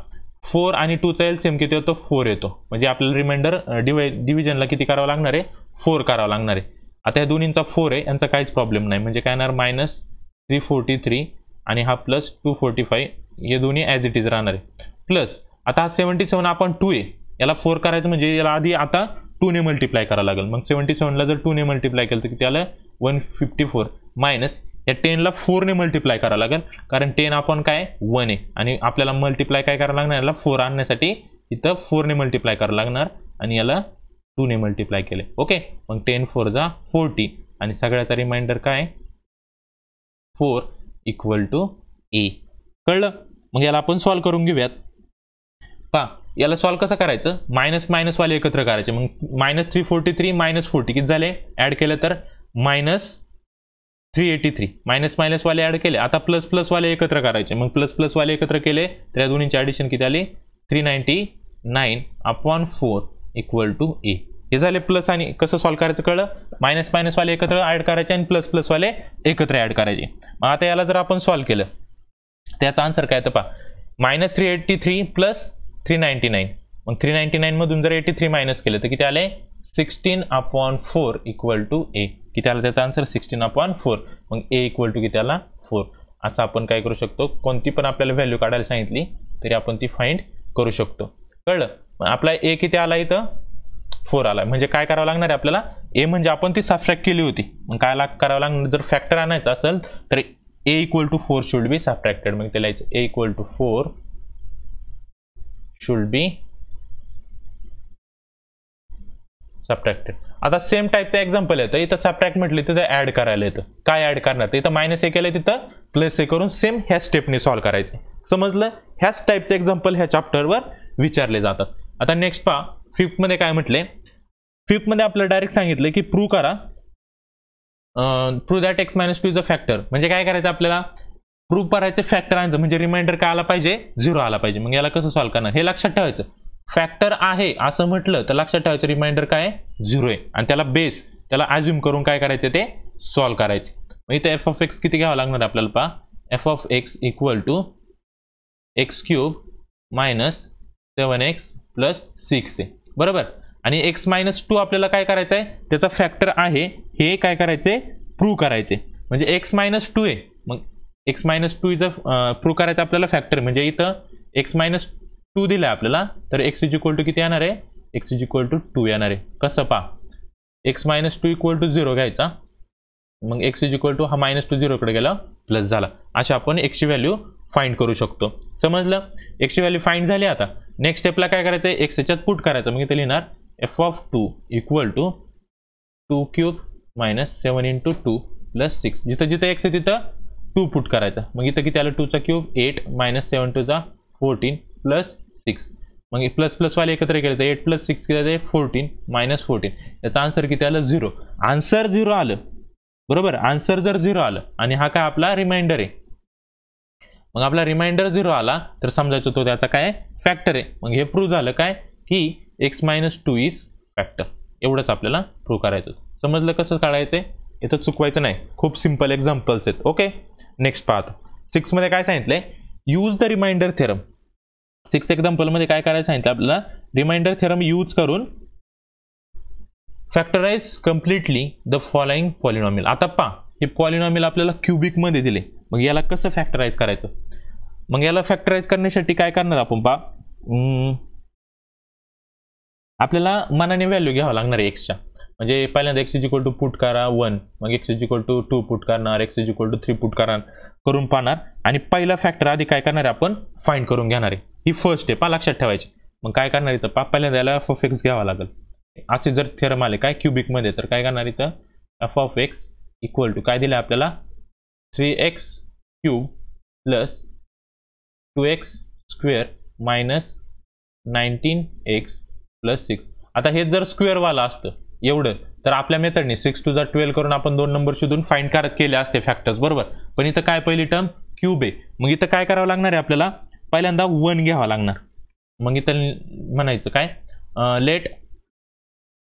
A: फोर आणि टूचा एल सी एम किती होतो फोर येतो म्हणजे आपल्याला रिमाइंडर डिवाय डिव्हिजनला किती करावं लागणार आहे फोर करावं लागणार आहे आता या दोन्हींचा फोर आहे यांचा काहीच प्रॉब्लेम नाही म्हणजे काय येणार मायनस थ्री फोर्टी थ्री आणि हा प्लस टू फोर्टी फाय हे दोन्ही ॲज इट इज राहणार आहे प्लस आता हा सेवन्टी सेवन आपण टू आहे याला फोर करायचं म्हणजे याला आधी आता ने मल्टिप्लाय करावं लागेल मग सेवन्टी सेवनला जर ने मल्टिप्लाय केलं तर त्याला वन फिफ्टी फोर मायनस या टेनला फोरने मल्टिप्लाय करावं लागेल कारण टेन आपण काय वन आहे आणि आपल्याला मल्टिप्लाय काय करावं लागणार याला फोर आणण्यासाठी इथं फोरने मल्टिप्लाय करावं लागणार आणि याला टूने मल्टिप्लाय केले ओके मग टेन फोर जा फोर्टी आणि सगळ्याचा रिमाइंडर काय फोर इक्वल टू ए कळलं मग याला आपण सॉल्व्ह करून घेऊयात पा याला सॉल्व कसं करायचं मायनस मायनसवाले एकत्र करायचे मग minus three forty three minus forty किती झाले ॲड केलं तर minus three eighty three minus मायनसवाले ॲड केले आता प्लस प्लसवाले एकत्र करायचे मग प्लस प्लसवाले एकत्र केले तर या दोन्हींची ॲडिशन किती आले three ninety nine upon four equal to a हे झाले प्लस आणि कसं सॉल्व्ह करायचं कळलं मायनस मायनसवाले एकत्र ॲड करायचे आणि प्लस प्लसवाले एकत्र ॲड करायचे मग आता याला जर आपण सॉल्व केलं त्याचा आन्सर काय तर पा minus three eighty three plus three ninety nine मग थ्री नाईन्टी नाईनमधून जर एटी थ्री मायनस केलं तर किती आले sixteen upon four equal to a किती आला त्याचा आन्सर सिक्स्टीन अपॉन फोर मग ए इक्वल टू किती आला फोर असं आपण काय करू शकतो कोणती पण आपल्याला व्हॅल्यू काढायला सांगितली तरी आपण ती फाइंड करू शकतो कळलं आपला ए किती आला इथं फोर आला म्हणजे काय करावं लागणार आहे आपल्याला ए म्हणजे आपण ती सफ्ट्रॅक्ट केली होती मग काय लाग करावं लागणार जर फॅक्टर आणायचं असेल तर a equal to four should be subtracted मग त्याला a equal to four should be subtracted आता सेम टाईपचं एक्झाम्पल येतं इथं सबट्रॅक्ट म्हटली तिथं ऍड करायला येतं काय ऍड करणार इथं मायनस ए केलं तिथं प्लस ए करून सेम ह्या स्टेपने सॉल्व्ह करायचं समजलं ह्याच टाईपचं एक्झाम्पल ह्या चॅप्टरवर विचारले जातात आता नेक्स्ट पहा फिफ्थमध्ये काय म्हटले फिफ्थमध्ये आपलं डायरेक्ट सांगितलं की प्रूव्ह करा prove that x minus two is a factor म्हणजे काय करायचं आपल्याला प्रूव्ह करायचे फॅक्टर आणायचं म्हणजे रिमाइंडर काय आला पाहिजे झिरो आला पाहिजे मग याला कसं सॉल्व्ह करणार हे लक्षात ठेवायचं फॅक्टर आहे असं म्हटलं तर लक्षात ठेवायचं रिमाइंडर काय झिरो आहे आणि त्याला बेस त्याला अज्युम करून काय करायचं ते सॉल्व करायचे मग इथं एफ ऑफ एक्स किती घ्यावं लागणार आपल्याला पहा f of x equal to x cube minus seven x plus six आहे बरोबर आणि एक्स मायनस टू आपल्याला काय करायचं आहे त्याचा फॅक्टर आहे हे काय करायचे प्रूव्ह करायचे म्हणजे एक्स मायनस टू आहे मग x minus two is a prove करायचं आपल्याला फॅक्टर म्हणजे इथं एक्स मायनस टू दिला आहे आपल्याला तर एक्स इज इक्वल टू किती येणार आहे x is equal to two येणार आहे कसं पा x minus two equal to zero घ्यायचा मग एक्स इज इक्वल टू हा मायनस टू झिरोकडे गेला प्लस झाला अशा आपण एक्सची व्हॅल्यू फाईंड करू शकतो समजलं एक्सची व्हॅल्यू फाईंड झाली आता नेक्स्ट स्टेपला काय करायचं आहे एक्स याच्यात पुट करायचं मग ते लिहिणार f of two equal to two cube minus seven into two plus six जिथं जिथं एक्स आहे तिथं टू पुट करायचं मग इथं किती आलं टूचा क्यूब एट मायनस सेवन टूचा फोर्टीन प्लस सिक्स मग प्लस प्लसवाले एकत्र केले तर एट प्लस सिक्स केलं ते फोर्टीन मायनस फोर्टीन याचा आन्सर किती आलं झिरो आन्सर झिरो आलं बरोबर आन्सर जर झिरो आलं आणि हा काय आपला रिमाइंडर आहे मग आपला रिमाइंडर झिरो आला तर समजायचं तो त्याचा काय फॅक्टर आहे मग हे प्रूव्ह झालं काय की x minus two is factor एवढंच आपल्याला प्रूव्ह करायचं समजलं कसं काढायचं आहे इथं चुकवायचं नाही खूप सिम्पल एक्झाम्पल्स आहेत ओके नेक्स्ट पाहतो सिक्समध्ये काय सांगितलं आहे use the reminder theorem six एक्झाम्पलमध्ये काय करायचं सांगितलं आपल्याला रिमाइंडर थेरम यूज करून factorise completely the following polynomial आता पा हे पॉलिनॉमिल आपल्याला क्युबिकमध्ये दिले मग याला कसं फॅक्टराइज करायचं मग याला फॅक्टराइज करण्यासाठी काय करणार आपण पा आपल्याला मनाने व्हॅल्यू घ्यावा लागणार आहे एक्सच्या म्हणजे पहिल्यांदा x is equal to put करा वन मग x is equal to two put करणार x is equal to three put करणार करून पाहणार आणि पहिला फॅक्टर आधी काय करणार आहे आपण फाईंड करून घेणार आहे ही फर्स्ट स्टेप हा लक्षात ठेवायची मग काय करणार इथं पा पहिल्यांदा एफ ऑफ एक्स घ्यावा लागेल असे जर थेरम आले काय क्युबिकमध्ये तर काय करणार इथं f of x equal to काय दिलं आपल्याला three x cube plus two x square minus nineteen x plus six आता हे जर स्क्वेअरवालं असतं एवढं तर आपल्या मेथडने सिक्स टू जा ट्वेल्व करून आपण दोन नंबर शोधून फाईंड कारक केले असते फॅक्टर्स बरोबर पण इथं काय पहिली टर्म क्यूब आहे मग इथं काय करावं लागणार आहे आपल्याला पहिल्यांदा वन घ्यावा लागणार मग इथं म्हणायचं काय लेट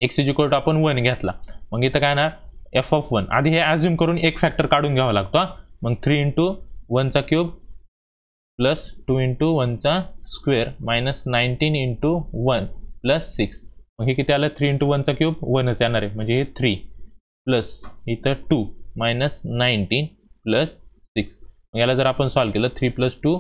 A: एक्स टू आपण वन घेतला मग इथं काय ना एफ ऑफ वन आधी हे ॲज्युम करून एक फॅक्टर काढून घ्यावा लागतो मग थ्री इंटू वनचा क्यूब प्लस टू इंटू वनचा square minus nineteen into one plus six मग हे किती आलं थ्री इंटू वनचा क्यूब वनच येणार आहे म्हणजे हे थ्री प्लस इथं two minus nineteen plus six याला जर आपण सॉल्व्ह केलं three plus two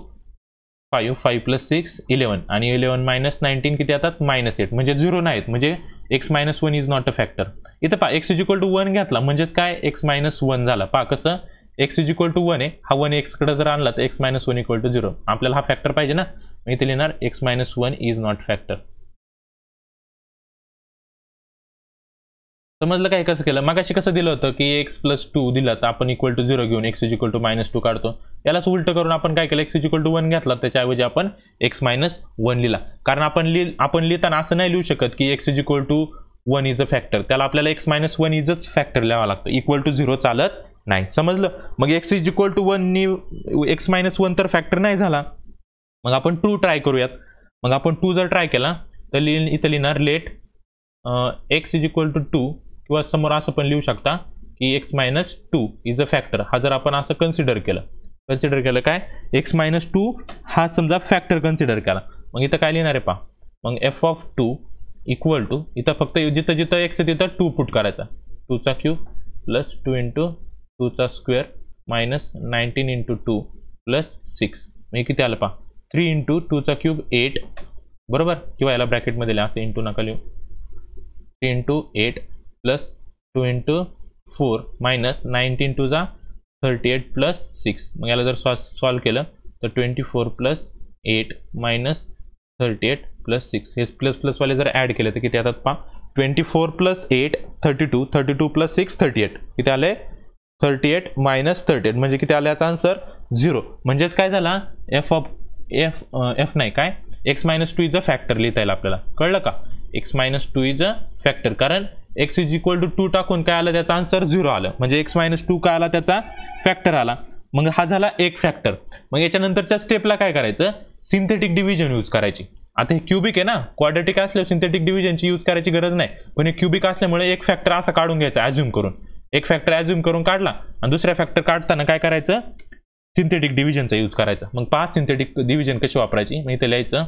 A: five five plus six eleven आणि इलेवन मायनस नाईन्टीन किती येतात मायनस एट म्हणजे झिरो नाहीत म्हणजे x minus one is not a factor इथं पा x is equal to one घेतला म्हणजेच काय एक्स मायनस वन झाला पहा कसं x is equal to one आहे हा वन एक्सकडे जर आणला तर x minus one equal to zero आपल्याला हा
B: फॅक्टर पाहिजे ना मी इथे लिहिणार x minus one is not factor समजलं काय कसं केलं मग अशी कसं दिलं होतं की एक्स प्लस टू
A: दिलं तर आपण इक्वल टू झिरो घेऊन x is equal to minus two काढतो यालाच उलटं करून आपण काय केलं x is equal to one घेतला त्याच्याऐवजी आपण एक्स मायनस वन लिहिला कारण आपण लिहि आपण लिहिताना असं नाही लिहू शकत की x is equal to one is a factor त्याला आपल्याला एक्स मायनस वन इजच फॅक्टर लिहावा लागतं इक्वल टू झिरो चालत नाही समजलं मग एक्स इज इक्वल टू वननी एक्स मायनस वन तर फॅक्टर नाही झाला मग आपण टू ट्राय करूयात मग आपण टू जर ट्राय केला तर लिहि इथं लिहिणार let x is equal to two किंवा समोर असं पण लिहू शकता की x minus two is a factor हा जर आपण असं कन्सिडर केलं कन्सिडर केलं काय एक्स मायनस टू हा समजा फॅक्टर कन्सिडर केला मग इथं काय लिहिणार आहे पहा मग f of two equal to इथं फक्त जिथं जिथं एक्स तिथं टू पुट करायचा टूचा क्यूब प्लस टू इंटू टूचा square minus nineteen into two plus six म्हणजे किती आलं पहा थ्री इंटू टूचा क्यूब एट बरोबर किंवा याला ब्रॅकेटमध्ये लिहा असं इंटू नका लिहू three into eight plus two into four minus nineteen two जा थर्टी एट प्लस सिक्स मग याला जर सॉ सॉल्व केलं तर twenty four plus eight minus thirty eight plus six हे प्लस प्लसवाले जर ॲड केले तर किती आता पा twenty four plus eight thirty two thirty two plus six thirty eight किती आले thirty eight minus thirty eight म्हणजे किती आलं याचा आन्सर झिरो म्हणजेच काय झाला एफ ऑफ एफ एफ नाही काय x minus two is a factor लिहिता येईल आपल्याला कळलं का x minus two is a factor कारण x is equal to two टाकून काय आलं त्याचा आन्सर झिरो आलं म्हणजे एक्स मायनस टू काय आला त्याचा फॅक्टर आला मग हा झाला एक फॅक्टर मग याच्यानंतरच्या स्टेपला काय करायचं सिंथेटिक डिव्हिजन यूज करायची आता हे क्युबिक आहे ना क्वाड्रेटिक असल्यावर सिंथेटिक डिव्हिजनची यूज करायची गरज नाही पण हे क्युबिक असल्यामुळे एक फॅक्टर असा काढून घ्यायचा ॲज्युम करून एक फॅक्टर ॲज्युम करून काढला आणि दुसरा फॅक्टर काढताना काय करायचं सिंथेटिक डिव्हिजनचा यूज करायचा मग पाच सिंथेटिक डिव्हिजन
B: कशी वापरायची मग इथे लिहायचं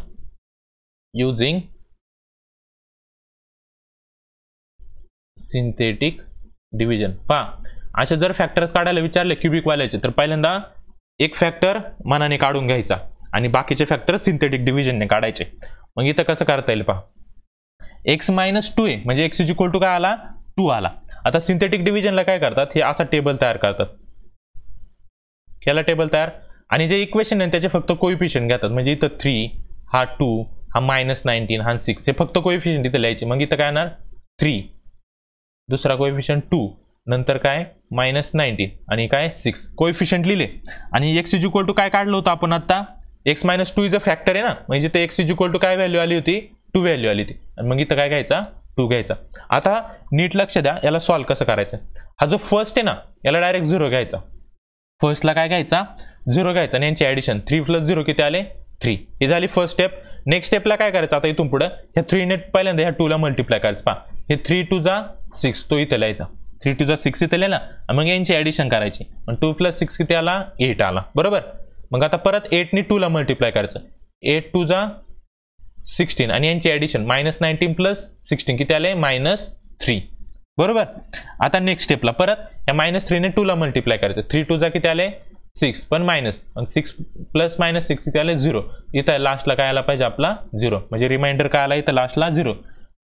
B: युजिंग सिंथेटिक डिव्हिजन पहा असे जर
A: फॅक्टर्स काढायला विचारले क्युबिकवाल्याचे तर पहिल्यांदा एक फॅक्टर मनाने काढून घ्यायचा आणि बाकीचे फॅक्टर सिंथेटिक डिव्हिजनने काढायचे मग इथं कसं करता येईल पहा एक्स मायनस टू ए म्हणजे एक्स इज इक्वल टू काय आला टू आला आता सिंथेटिक डिव्हिजनला काय करतात हे असा टेबल तयार करतात याला टेबल तयार आणि जे इक्वेशन आहे त्याचे फक्त कोइफिशियंट घेतात म्हणजे इथं थ्री हा टू हा मायनस नाईन्टीन हा सिक्स हे फक्त कोइफिशियंट इथं लिहायचे मग इथं काय येणार थ्री दुसरा कोएफिशियंट टू नंतर काय मायनस नाईन्टीन आणि काय सिक्स कोएफिशियंट लिहिले आणि एक्स इज इक्वल टू काय काढलं होतं आपण आता x minus two is a factor आहे ना म्हणजे ते एक्स इज इक्वल टू काय व्हॅल्यू आली होती टू व्हॅल्यू आली होती आणि मग इथं काय घ्यायचा टू घ्यायचा आता नीट लक्ष द्या याला सॉल्व्ह कसं करायचं हा जो फर्स्ट आहे ना याला डायरेक्ट झिरो घ्यायचा फर्स्टला काय घ्यायचा झिरो घ्यायचा आणि यांची ॲडिशन थ्री प्लस झिरो किती आले थ्री ही झाली फर्स्ट स्टेप नेक्स्ट स्टेपला काय करायचं आता इथून पुढं ह्या थ्रीने पहिल्यांदा ह्या टूला मल्टिप्लाय करायचं पहा हे थ्री टू जा सिक्स तो इथं लिहायचा थ्री टूचा सिक्स इथे लिहिला मग यांची ॲडिशन करायची पण टू प्लस सिक्स किती आला एट आला बरोबर मग आता परत एटने टूला मल्टिप्लाय करायचं एट टू टूचा सिक्स्टीन आणि यांची addition minus nineteen plus sixteen किती आले मायनस थ्री बरोबर आता नेक्स्ट स्टेपला परत या मायनस थ्रीने टूला मल्टिप्लाय करायचं थ्री टूचा किती आले सिक्स पण minus six plus minus six किती आले झिरो इथं लास्टला काय आला पाहिजे आपला झिरो म्हणजे रिमाइंडर काय आला इथं लास्टला झिरो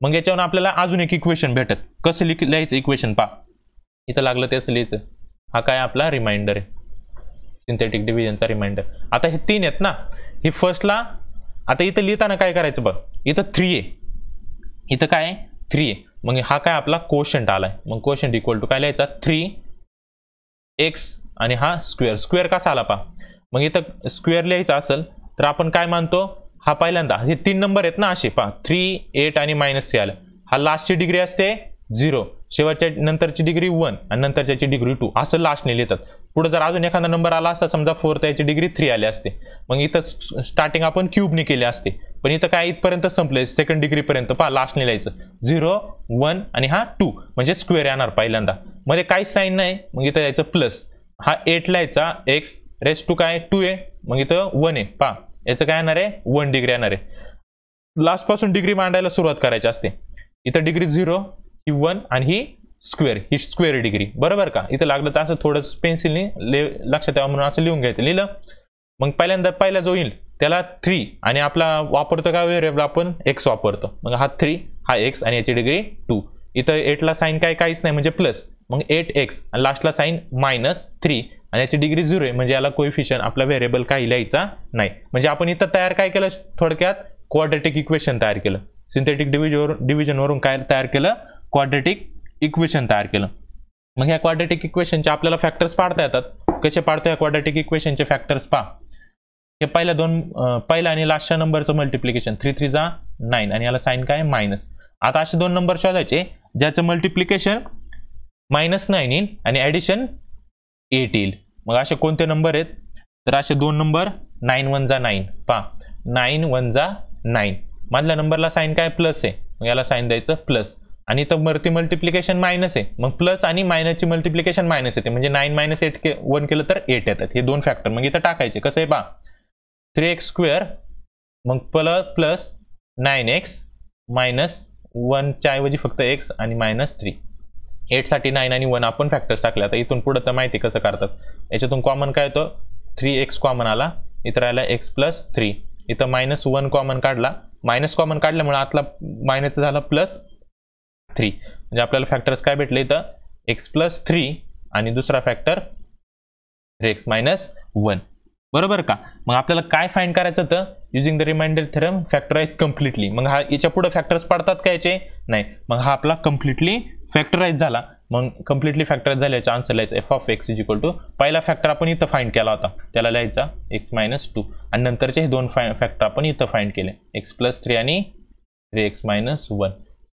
A: मग याच्यावर आपल्याला अजून एक इक्वेशन भेटत कसं लिख लिहायचं इक्वेशन पा इथं लागलं तेच लिहायचं हा काय आपला रिमाइंडर आहे सिंथेटिक डिव्हिजनचा रिमाइंडर आता हे तीन आहेत ना हे फर्स्टला आता इथं लिहिताना काय करायचं बघ इथं थ्री आहे इथं काय थ्री आहे मग हा काय आपला कोशंट आलाय मग कोशंट इक्वल टू काय लिहायचा थ्री एक्स आणि हा स्क्वेअर स्क्वेअर कसा आला पा मग इथं स्क्वेअर लिहायचा असेल तर आपण काय मानतो हा पहिल्यांदा हे तीन नंबर आहेत ना असे पहा थ्री एट आणि मायनस थ्री आलं हा लास्टची डिग्री असते झिरो शेवटच्या नंतरची डिग्री वन आणि नंतरच्याची डिग्री टू असं लास्टने लिहितात पुढे जर अजून एखादा नंबर आला असता समजा फोर याची डिग्री थ्री आली असते मग इथं स्टार्टिंग आपण क्यूबने केले असते पण इथं काय इथपर्यंत संपले सेकंड डिग्रीपर्यंत पहा लास्टने लिहायचं झिरो वन आणि हा टू म्हणजे स्क्वेअर येणार पहिल्यांदा मध्ये काहीच साईन नाही मग इथं यायचं प्लस हा एट लायचा एक्स रेस टू काय टू ए मग इथं वन आहे पहा याचं काय येणार आहे वन डिग्री येणार आहे लास्टपासून डिग्री मांडायला सुरुवात करायची असते इथं डिग्री झिरो ही वन आणि ही स्क्वेअर ही स्क्वेअर डिग्री बरोबर का इथं लागलं तर असं थोडंच पेन्सिलने ले लक्षात यावं म्हणून असं लिहून घ्यायचं लिहिलं मग पहिल्यांदा पहिला जो येईल त्याला थ्री आणि आपला वापरतो काय व्हेरिएबल आपण एक्स वापरतो मग हा थ्री हा एक्स आणि याची डिग्री टू इथं एटला साईन काय काहीच नाही म्हणजे प्लस मग एट एक्स आणि लास्टला साईन मायनस थ्री आणि याची डिग्री झिरो आहे म्हणजे याला कोइफिशियंट आपला व्हेरिएबल काही लिहायचा नाही म्हणजे आपण इथं तयार काय केलं थोडक्यात क्वाड्रेटिक इक्वेशन तयार केलं सिंथेटिक डिव्हिजन डिव्हिजनवरून काय तयार केलं क्वाड्रेटिक इक्वेशन तयार केलं मग ह्या क्वाड्रेटिक इक्वेशनचे आपल्याला फॅक्टर्स पाडता येतात कसे पाडतो या क्वाड्रेटिक इक्वेशनचे फॅक्टर्स पा हे पहिल्या दोन पहिला आणि लास्टच्या नंबरचं मल्टिप्लिकेशन थ्री थ्री जा नाईन आणि याला साईन काय मायनस आता असे दोन नंबर शोधायचे ज्याचं मल्टिप्लिकेशन मायनस नाईन इन आणि ॲडिशन एट येईल मग असे कोणते नंबर आहेत तर असे दोन नंबर नाईन वन जा नाईन पहा नाईन वन जा नाईन मधल्या नंबरला साईन काय प्लस आहे मग याला साईन द्यायचं प्लस आणि तर वरती मल्टिप्लिकेशन मायनस आहे मग प्लस आणि मायनसची मल्टिप्लिकेशन मायनस येते म्हणजे नाईन मायनस एट के वन केलं तर एट येतात हे दोन फॅक्टर मग इथं टाकायचे कसं आहे पहा थ्री एक्स स्क्वेअर मग प्ल प्लस नाईन एक्स मायनस वनच्या ऐवजी फक्त एक्स आणि मायनस थ्री एटसाठी नाईन आणि वन आपण फॅक्टर्स टाकले आता इथून पुढं तर माहिती कसं करतात याच्यातून कॉमन काय होतं थ्री एक्स कॉमन आला इथं राहिला एक्स प्लस थ्री इथं मायनस वन कॉमन काढला मायनस कॉमन काढल्यामुळे आतला मायनस झालं प्लस थ्री म्हणजे आपल्याला फॅक्टर्स काय भेटले इथं एक्स प्लस थ्री आणि दुसरा factor three x minus one बरोबर का मग आपल्याला काय फाईंड करायचं तर using the reminder theorem factorise completely मग हा याच्या पुढे फॅक्टर्स पडतात का याचे नाही मग हा आपला कम्प्लिटली फॅक्टराईज झाला मग कम्प्लिटली फॅक्टराईज झाल्याचा आन्सर लिहायचा f of x is equal to पहिला फॅक्टर आपण इथं फाईंड केला होता त्याला लिहायचा एक्स मायनस टू आणि नंतरचे हे दोन फाय फॅक्टर आपण इथं फाईंड केले एक्स प्लस थ्री आणि थ्री एक्स मायनस वन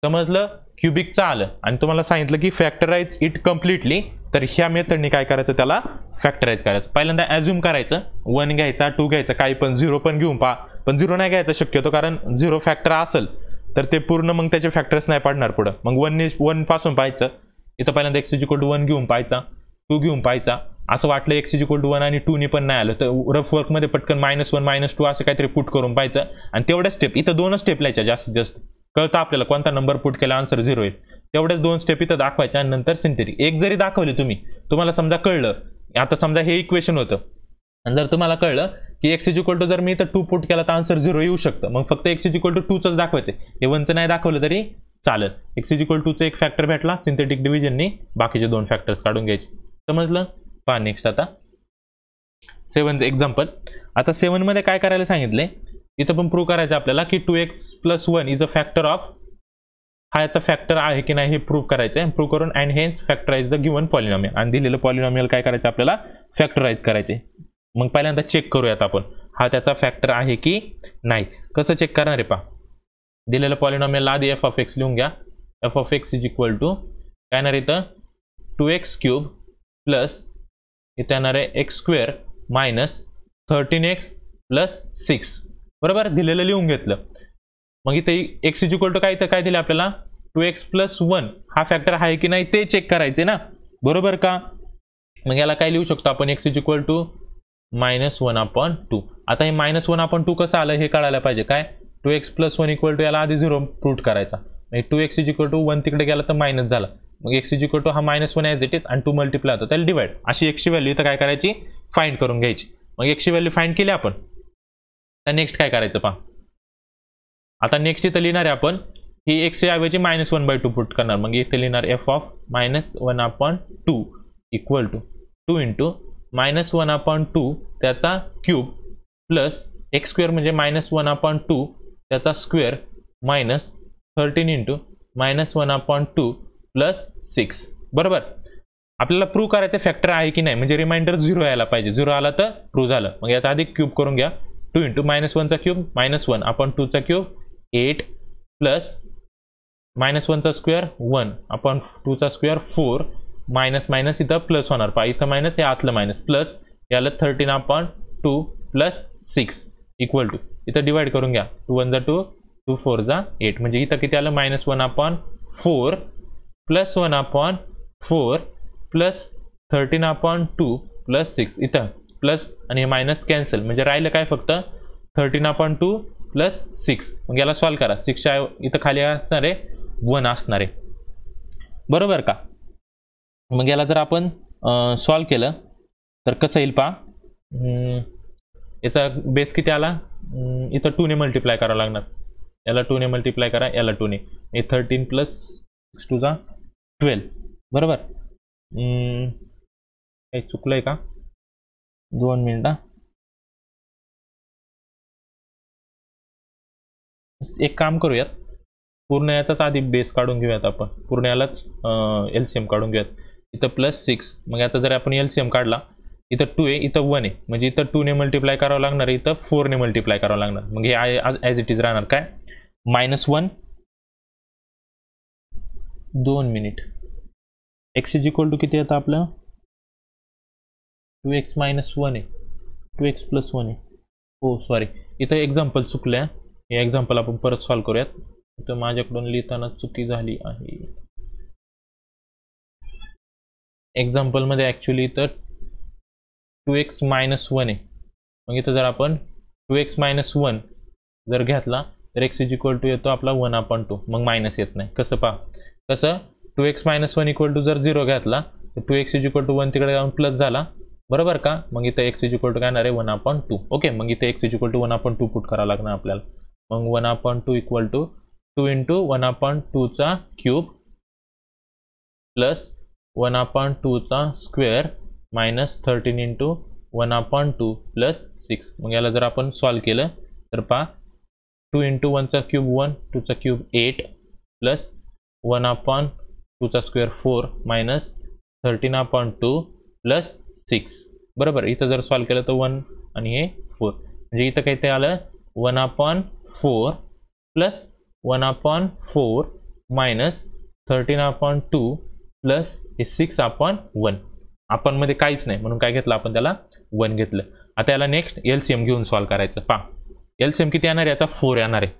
A: समजलं क्युबिकचं आलं आणि तुम्हाला सांगितलं की फॅक्टराईज इट कम्प्लिटली तर ह्या मेथडने काय करायचं त्याला फॅक्टराईज करायचं पहिल्यांदा ॲज्युम करायचं वन घ्यायचा टू घ्यायचा काही पण झिरो पण घेऊन पहा पण झिरो नाही घ्यायचा शक्यतो कारण झिरो फॅक्टर असेल तर ते पूर्ण मग त्याचे फॅक्टर्स नाही पाडणार पुढं मग ने वन पासून पाहायचं इथं पहिल्यांदा एक्स इजिकल टू वन घेऊन पाहायचा टू घेऊन पाहायचा असं वाटलं एक्स इजिकल टू वन आणि टूने पण नाही आलं तर रफ वर्कमध्ये पटकन मायनस वन मायनस टू असं काहीतरी पुट करून पाहायचं आणि तेवढ्या स्टेप इथं दोनच स्टेप लायच्या जास्तीत जास्त कळतं आपल्याला कोणता नंबर पुट केला आन्सर झिरो येईल तेवढ्याच दोन स्टेप इथं दाखवायच्या आणि नंतर सिंथेटिक एक जरी दाखवली तुम्ही तुम्हाला समजा कळलं आता समजा हे इक्वेशन होतं आणि जर तुम्हाला कळलं की एक्स इज इक्वल टू जर मी तर टू पुट केला तर आन्सर झिरो येऊ शकतं मग फक्त एक्स इज इक्वल टू टूचंच दाखवायचं हे वनचं नाही दाखवलं तरी चालेल एक्स इज इक्वल टूचं एक फॅक्टर भेटला सिंथेटिक डिव्हिजननी बाकीचे दोन फॅक्टर्स काढून घ्यायचे समजलं पहा नेक्स्ट आता सेवनचं एक्झाम्पल आता सेवनमध्ये काय करायला सांगितले इथं पण प्रूव्ह करायचं आपल्याला की two x plus one is a factor of हा याचा फॅक्टर आहे की नाही हे प्रूव्ह करायचं आहे प्रूव्ह करून and hence factorise the given polynomial आणि दिलेलं पॉलिनॉमियल काय करायचं आपल्याला फॅक्टराईज करायचे मग पहिल्यांदा चेक करूयात आपण हा त्याचा फॅक्टर आहे की नाही कसं चेक करणार आहे पा दिलेलं पॉलिनॉमियल आधी एफ ऑफ एक्स लिहून घ्या f of x is equal to काय येणार इथं टू एक्स क्यूब प्लस इथं येणार आहे x square minus thirteen x plus six बरोबर दिलेलं लिहून घेतलं मग इथे एक्स इज इक्वल टू काय इथं काय दिलं आपल्याला टू एक्स प्लस वन हा फॅक्टर आहे की नाही ते चेक करायचे ना बरोबर का मग याला काय लिहू शकतो आपण x is equal to minus one upon two आता हे मायनस वन अपॉन टू कसं आलं हे कळायला पाहिजे काय two x plus one equal to याला आधी झिरो प्रूट करायचा two x is equal to one तिकडे गेला तर मायनस झाला मग एक्स इज इक्वल टू हा minus one as it is आणि टू मल्टिप्लाय होता त्याला डिवाईड अशी एक्शी व्हॅल्यू इथं काय करायची फाईंड करून घ्यायची मग एक्शी व्हॅल्यू फाईंड केली आपण तर नेक्स्ट काय करायचं पहा आता नेक्स्ट इथं लिहिणार आहे आपण ही एक्स ऐवजी minus one by two put करणार मग इथे लिहिणार f of minus one upon two equal to two into minus one upon two त्याचा क्यूब प्लस एक्स स्क्वेअर म्हणजे मायनस वन अपॉन टू त्याचा square minus thirteen into minus one upon two plus six बरोबर आपल्याला prove करायचं factor आहे की नाही म्हणजे रिमाइंडर झिरो यायला पाहिजे झिरो आला तर प्रूव्ह झालं मग याचा अधिक क्यूब करून घ्या टू इंटू मायनस वनचा क्यूब मायनस वन आपण टूचा क्यूब एट प्लस मायनस वनचा स्क्वेअर वन आपण टूचा स्क्वेअर फोर मायनस मायनस इथं प्लस होणार पहा इथं मायनस हे आतलं मायनस प्लस याला thirteen upon two plus six equal to इथं डिवाईड करून घ्या टू वन जा टू टू फोर जा एट म्हणजे इथं किती आलं minus one upon four plus one upon four plus thirteen upon two plus six इथं प्लस आणि मायनस कॅन्सल म्हणजे राहिलं काय फक्त thirteen upon two plus six मग याला सॉल्व करा सिक्सच्या इथं खाली असणार आहे वन असणार आहे बरोबर का मग याला जर आपण सॉल्व केलं तर कसं येईल पहा याचा बेस किती आला इथं टूने मल्टिप्लाय करावं लागणार याला टूने मल्टिप्लाय करा याला टूने हे थर्टीन प्लस
B: सिक्स टू जा ट्वेल्व बरोबर काही चुकलं आहे का दोन मिनटं एक काम करूयात पूर्ण याचाच आधी बेस काढून
A: घेऊयात आपण पूर्ण यालाच एल सी एम काढून घेऊयात इथं प्लस सिक्स मग आता जर आपण एलसीएम काढला इथं टू आहे इथं वन आहे म्हणजे इथं ने मल्टिप्लाय करावं लागणार इथं ने मल्टिप्लाय करावं
B: लागणार मग हे आय ॲज इट इज राहणार काय मायनस वन दोन minute x is equal to किती आता आपलं टू एक्स मायनस वन आहे टू एक्स प्लस वन आहे हो oh, सॉरी इथं
A: एक्झाम्पल आहे हे एक्झाम्पल आपण परत सॉल्व करूयात इथं माझ्याकडून लिहिताना चुकी झाली आहे एक्झाम्पलमध्ये ॲक्च्युली तर टू एक्स मायनस वन आहे मग इथं जर आपण टू एक्स मायनस वन जर घेतला तर एक्स इज इक्वल टू येतो आपला वन अपॉन टू मग मायनस येत नाही कसं पहा कसं two x minus one equal to जर झिरो घेतला तर two x is equal to one तिकडे जाऊन प्लस झाला बरोबर का मग इथं एक्स इज इक्वल टू काय येणार आहे वन अपॉन टू ओके मग इथे x is equal to one upon two put करावं लागणार आपल्याला मग one upon two equal to two into one upon टूचा क्यूब प्लस वन अपॉन टूचा square minus thirteen into one upon two plus six मग याला जर आपण सॉल्व केलं तर पहा टू इंटू वनचा क्यूब वन टूचा cube eight plus one upon टूचा square four minus thirteen upon two plus six बरोबर इथं जर सॉल्व केलं तर वन आणि हे फोर म्हणजे इथं काही ते आलं one upon four plus one upon four minus thirteen upon two plus हे सिक्स अपॉन वन आपण मध्ये काहीच नाही म्हणून काय घेतलं आपण त्याला वन घेतलं आता याला नेक्स्ट एल सी एम घेऊन सॉल्व्ह करायचं पा एल सी एम किती येणार आहे याचा फोर येणार आहे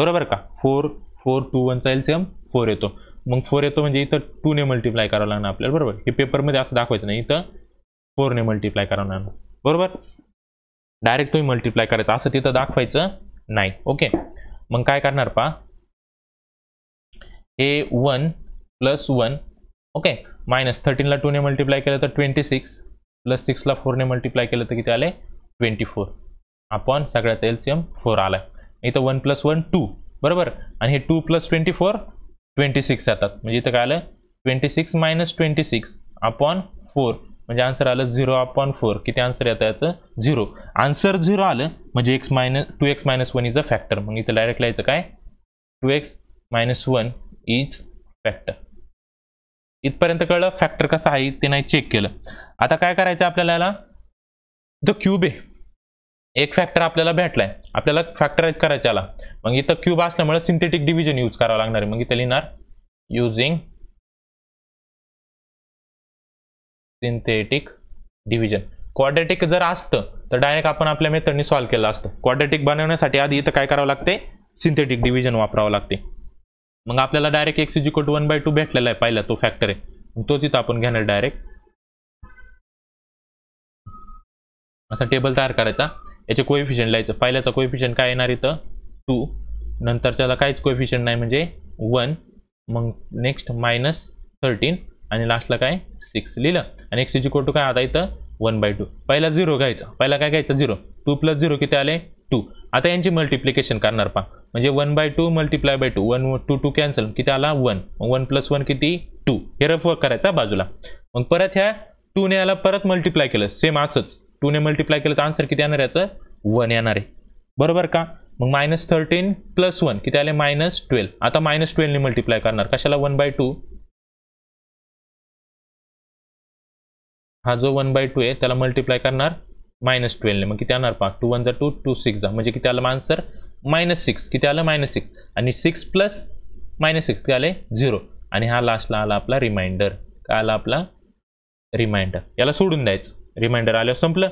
A: बरोबर का फोर फोर टू वनचा एल सी एम फोर येतो मग फोर येतो म्हणजे इथं टूने मल्टिप्लाय करावं लागणार आपल्याला बरोबर हे पेपरमध्ये असं दाखवायचं नाही इथं फोरने मल्टिप्लाय करावं लागणार बरोबर डायरेक्ट तुम्ही मल्टिप्लाय करायचं असं तिथं दाखवायचं नाही ओके मग काय करणार पा हे one plus one okay minus थर्टीनला टूने मल्टिप्लाय केलं तर ट्वेंटी सिक्स प्लस सिक्सला फोरने मल्टिप्लाय केलं तर किती आले ट्वेंटी फोर आपण सगळ्यात एल सी फोर आला आहे इथं वन प्लस वन टू बरोबर आणि हे two plus twenty four twenty six येतात म्हणजे इथं काय आलं twenty six minus twenty six upon four म्हणजे आन्सर आलं झिरो अपॉन फोर किती आन्सर येतं याचं झिरो आन्सर झिरो आलं म्हणजे x minus two x minus one is a factor मग इथं डायरेक्ट लिहायचं काय two x minus one is factor इथपर्यंत कळलं फॅक्टर कसा आहे ते नाही चेक केलं आता काय करायचं आपल्याला याला द क्यूब आहे एक फॅक्टर आपल्याला भेटलाय आपल्याला फॅक्टराईज करायचं आला मग इथं क्यूब असल्यामुळे सिंथेटिक डिव्हिजन यूज करावं लागणार आहे मग इथं लिहिणार युजिंग सिंथेटिक डिव्हिजन क्वाड्रेटिक जर असतं तर डायरेक्ट आपण आपल्या मेथडनी सॉल्व्ह केलं असतं क्वाड्रेटिक बनवण्यासाठी आधी इथं काय करावं लागते सिंथेटिक डिव्हिजन वापरावं लागते मग आपल्याला direct x is equal one by two भेटलेला आहे पहिला तो फॅक्टर आहे तोच इथं आपण घेणार डायरेक्ट असा टेबल तयार करायचा याचे कोइफिशियंट लिहायचं पहिल्याचा कोइफिशियंट काय येणार इथं टू नंतर त्याला काहीच कोइफिशियंट नाही म्हणजे वन मग नेक्स्ट मायनस थर्टीन आणि लास्टला काय सिक्स लिहिलं आणि एक्स इज टू काय आता इथं वन बाय टू पहिला झिरो घ्यायचा पहिला काय घ्यायचा झिरो टू प्लस झिरो किती आले टू आता यांची मल्टिप्लिकेशन करणार पहा म्हणजे one by two multiply by two one two two cancel किती आला वन मग वन प्लस वन किती टू हे रफ करायचा बाजूला मग परत ह्या टूने याला परत मल्टिप्लाय केलं सेम असंच टूने मल्टिप्लाय केलं तर आन्सर किती येणार याचं वन येणार आहे बरोबर का मग मायनस थर्टीन प्लस वन किती आले मायनस ट्वेल्व आता मायनस ट्वेल्वने मल्टिप्लाय करणार कशाला वन बाय टू हा जो वन बाय टू आहे त्याला मल्टिप्लाय करणार मायनस ट्वेल्वने मग किती येणार पा टू वन जा टू टू सिक्स जा म्हणजे किती आलं मान्सर मायनस सिक्स किती आलं मायनस सिक्स आणि सिक्स प्लस मायनस सिक्स आले झिरो आणि हा लास्टला आला आपला रिमाइंडर काय आला आपला रिमाइंडर याला सोडून द्यायचं रिमाइंडर आल्यावर संपलं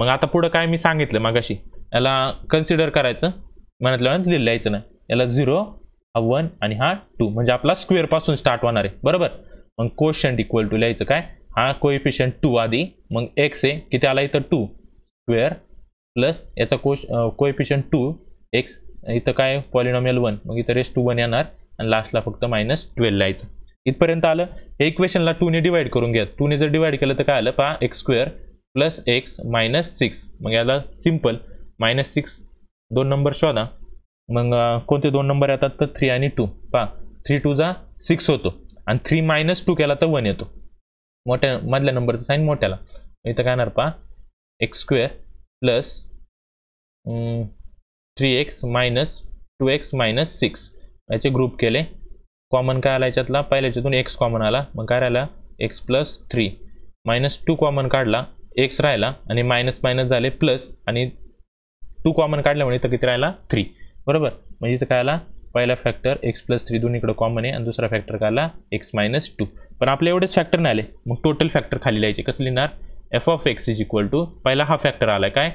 A: मग आता पुढं काय मी सांगितलं मागाशी याला कन्सिडर करायचं लिहिलं लिहायचं नाही याला झिरो हा वन आणि हा टू म्हणजे आपला स्क्वेअरपासून स्टार्ट होणार आहे बरोबर मग क्वेश्चन इक्वल टू लिहायचं काय हा कोइफिशियंट टू आधी मग एक्स आहे किती आला इथं टू स्क्वेअर प्लस याचा कोश कोइफिशियंट टू एक्स इथं काय पॉलिनॉमियल वन मग इथं रेस टू वन येणार आणि लास्टला फक्त मायनस ट्वेल्व लायचं इथपर्यंत आलं हे इक्वेशनला टूने डिवाईड करून घ्या टूने जर डिवाईड केलं तर काय आलं पहा x square plus x minus six मग याला सिम्पल मायनस सिक्स दोन नंबर शोधा मग कोणते दोन नंबर येतात तर थ्री आणि टू पहा थ्री टूचा सिक्स होतो आणि थ्री मायनस टू केला तर वन येतो मोठ्या मधल्या नंबरचं साईन मोठ्याला इथं काय येणार पहा x square plus three x minus two x minus six याचे ग्रुप केले कॉमन काय आला याच्यातला पहिल्या याच्यातून एक्स कॉमन आला मग काय राहिला x plus three minus two common काढला एक्स राहिला आणि मायनस मायनस झाले प्लस आणि टू कॉमन काढल्यामुळे तर किती राहिला थ्री बरोबर म्हणजे इथं काय आला पहिला फॅक्टर एक्स प्लस थ्री दोन्हीकडे कॉमन आहे आणि दुसरा फॅक्टर काय आला एक्स मायनस टू पण आपले एवढेच फॅक्टर नाही आले मग टोटल फॅक्टर खाली लिहायचे कसं लिहिणार f of x is equal to पहिला हा फॅक्टर आला काय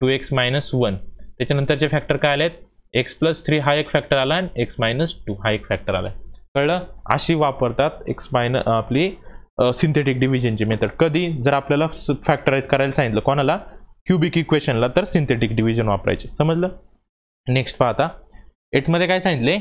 A: टू एक्स मायनस वन त्याच्यानंतरचे फॅक्टर काय आलेत एक्स प्लस थ्री हा एक फॅक्टर आला आणि एक्स मायनस टू हा एक फॅक्टर आला कळलं अशी वापरतात एक्स मायन आपली सिंथेटिक डिव्हिजनची मेथड कधी जर आपल्याला फॅक्टराईज करायला सांगितलं कोणाला क्युबिक इक्वेशनला तर सिंथेटिक डिव्हिजन वापरायचे समजलं नेक्स्ट पाहता एटमध्ये काय सांगितले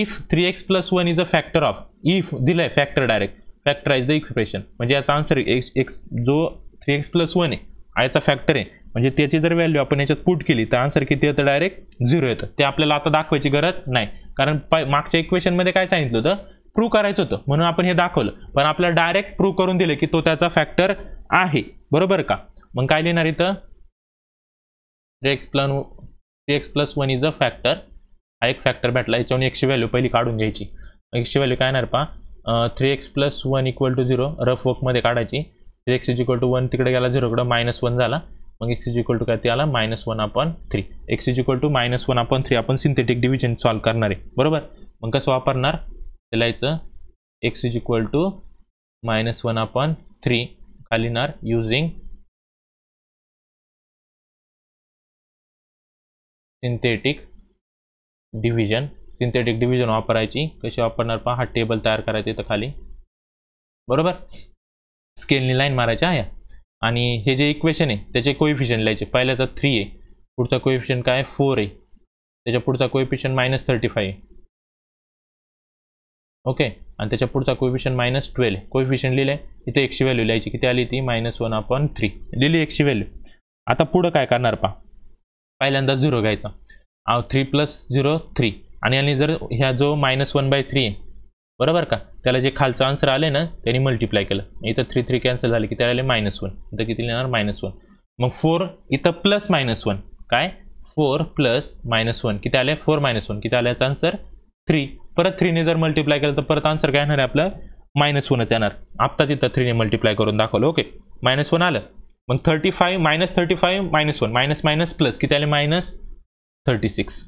A: if three x plus one is a factor of f दिलं factor direct factorise the expression म्हणजे याचा आन्सर एक्स एक्स जो थ्री एक्स प्लस वन आहे याचा फॅक्टर आहे म्हणजे त्याची जर व्हॅल्यू आपण याच्यात पुट केली तर आन्सर किती होतं डायरेक्ट झिरो येतं ते आपल्याला आता दाखवायची गरज नाही कारण पाय मागच्या इक्वेशनमध्ये काय सांगितलं होतं प्रूव्ह करायचं होतं म्हणून आपण हे दाखवलं पण आपल्याला डायरेक्ट प्रूव्ह करून दिलं की तो त्याचा फॅक्टर आहे बरोबर का मग काय लिहिणार इथं three x plus three x plus one is a factor हा एक फॅक्टर भेटला याच्यावर एकशे व्हॅल्यू पहिली काढून घ्यायची एकशे व्हॅल्यू काय येणार पहा three x plus one equal to zero rough वर्कमध्ये काढायची three x is equal to one तिकडे गेला झिरोकडं मायनस वन झाला मग एक्स इज इक्वल टू काय ते आला मायनस वन आपण three x is equal to minus one आपण थ्री आपण सिंथेटिक डिव्हिजन सॉल्व करणार आहे बरोबर मग कसं वापरणार त्याला
B: x is equal to minus one आपण थ्री खालीनार using synthetic division synthetic division वापरायची कशी वापरणार पहा
A: हा टेबल तयार करायचे तर खाली बरोबर स्केलनी लाईन मारायच्या या आणि हे जे इक्वेशन आहे त्याचे कोइफिशन लिहायचे पहिल्याचा थ्री आहे पुढचा कोइफिशन काय फोर आहे त्याच्या पुढचा coefficient minus thirty five okay आणि त्याच्या पुढचा कोइफिशन मायनस ट्वेल्व आहे कोइफिशन लिहिलं आहे इथे एकशे व्हॅल्यू लिहायची किती आली ती मायनस वन अपॉन थ्री लिहिली एकशे व्हॅल्यू आता पुढं काय करणार पा पहिल्यांदा झिरो घ्यायचा थ्री प्लस झिरो थ्री आणि आणि जर ह्या जो मायनस वन बाय थ्री आहे बरोबर का त्याला जे खालचं आन्सर आले ना त्यांनी मल्टिप्लाय केलं इथं थ्री थ्री कॅन्सल झाले की त्याला आले मायनस वन इथं किती लिहिणार मायनस वन मग फोर इथं प्लस मायनस वन काय फोर प्लस मायनस वन किती आले फोर मायनस वन किती आलं याचा आन्सर थ्री परत थ्रीने जर मल्टिप्लाय केलं तर परत आन्सर काय येणार आहे आपलं मायनस वनच येणार आत्ताच इथं थ्रीने मल्टिप्लाय करून दाखवलं ओके मायनस वन आलं मग thirty five minus thirty five minus one minus minus plus किती आले मायनस थर्टी सिक्स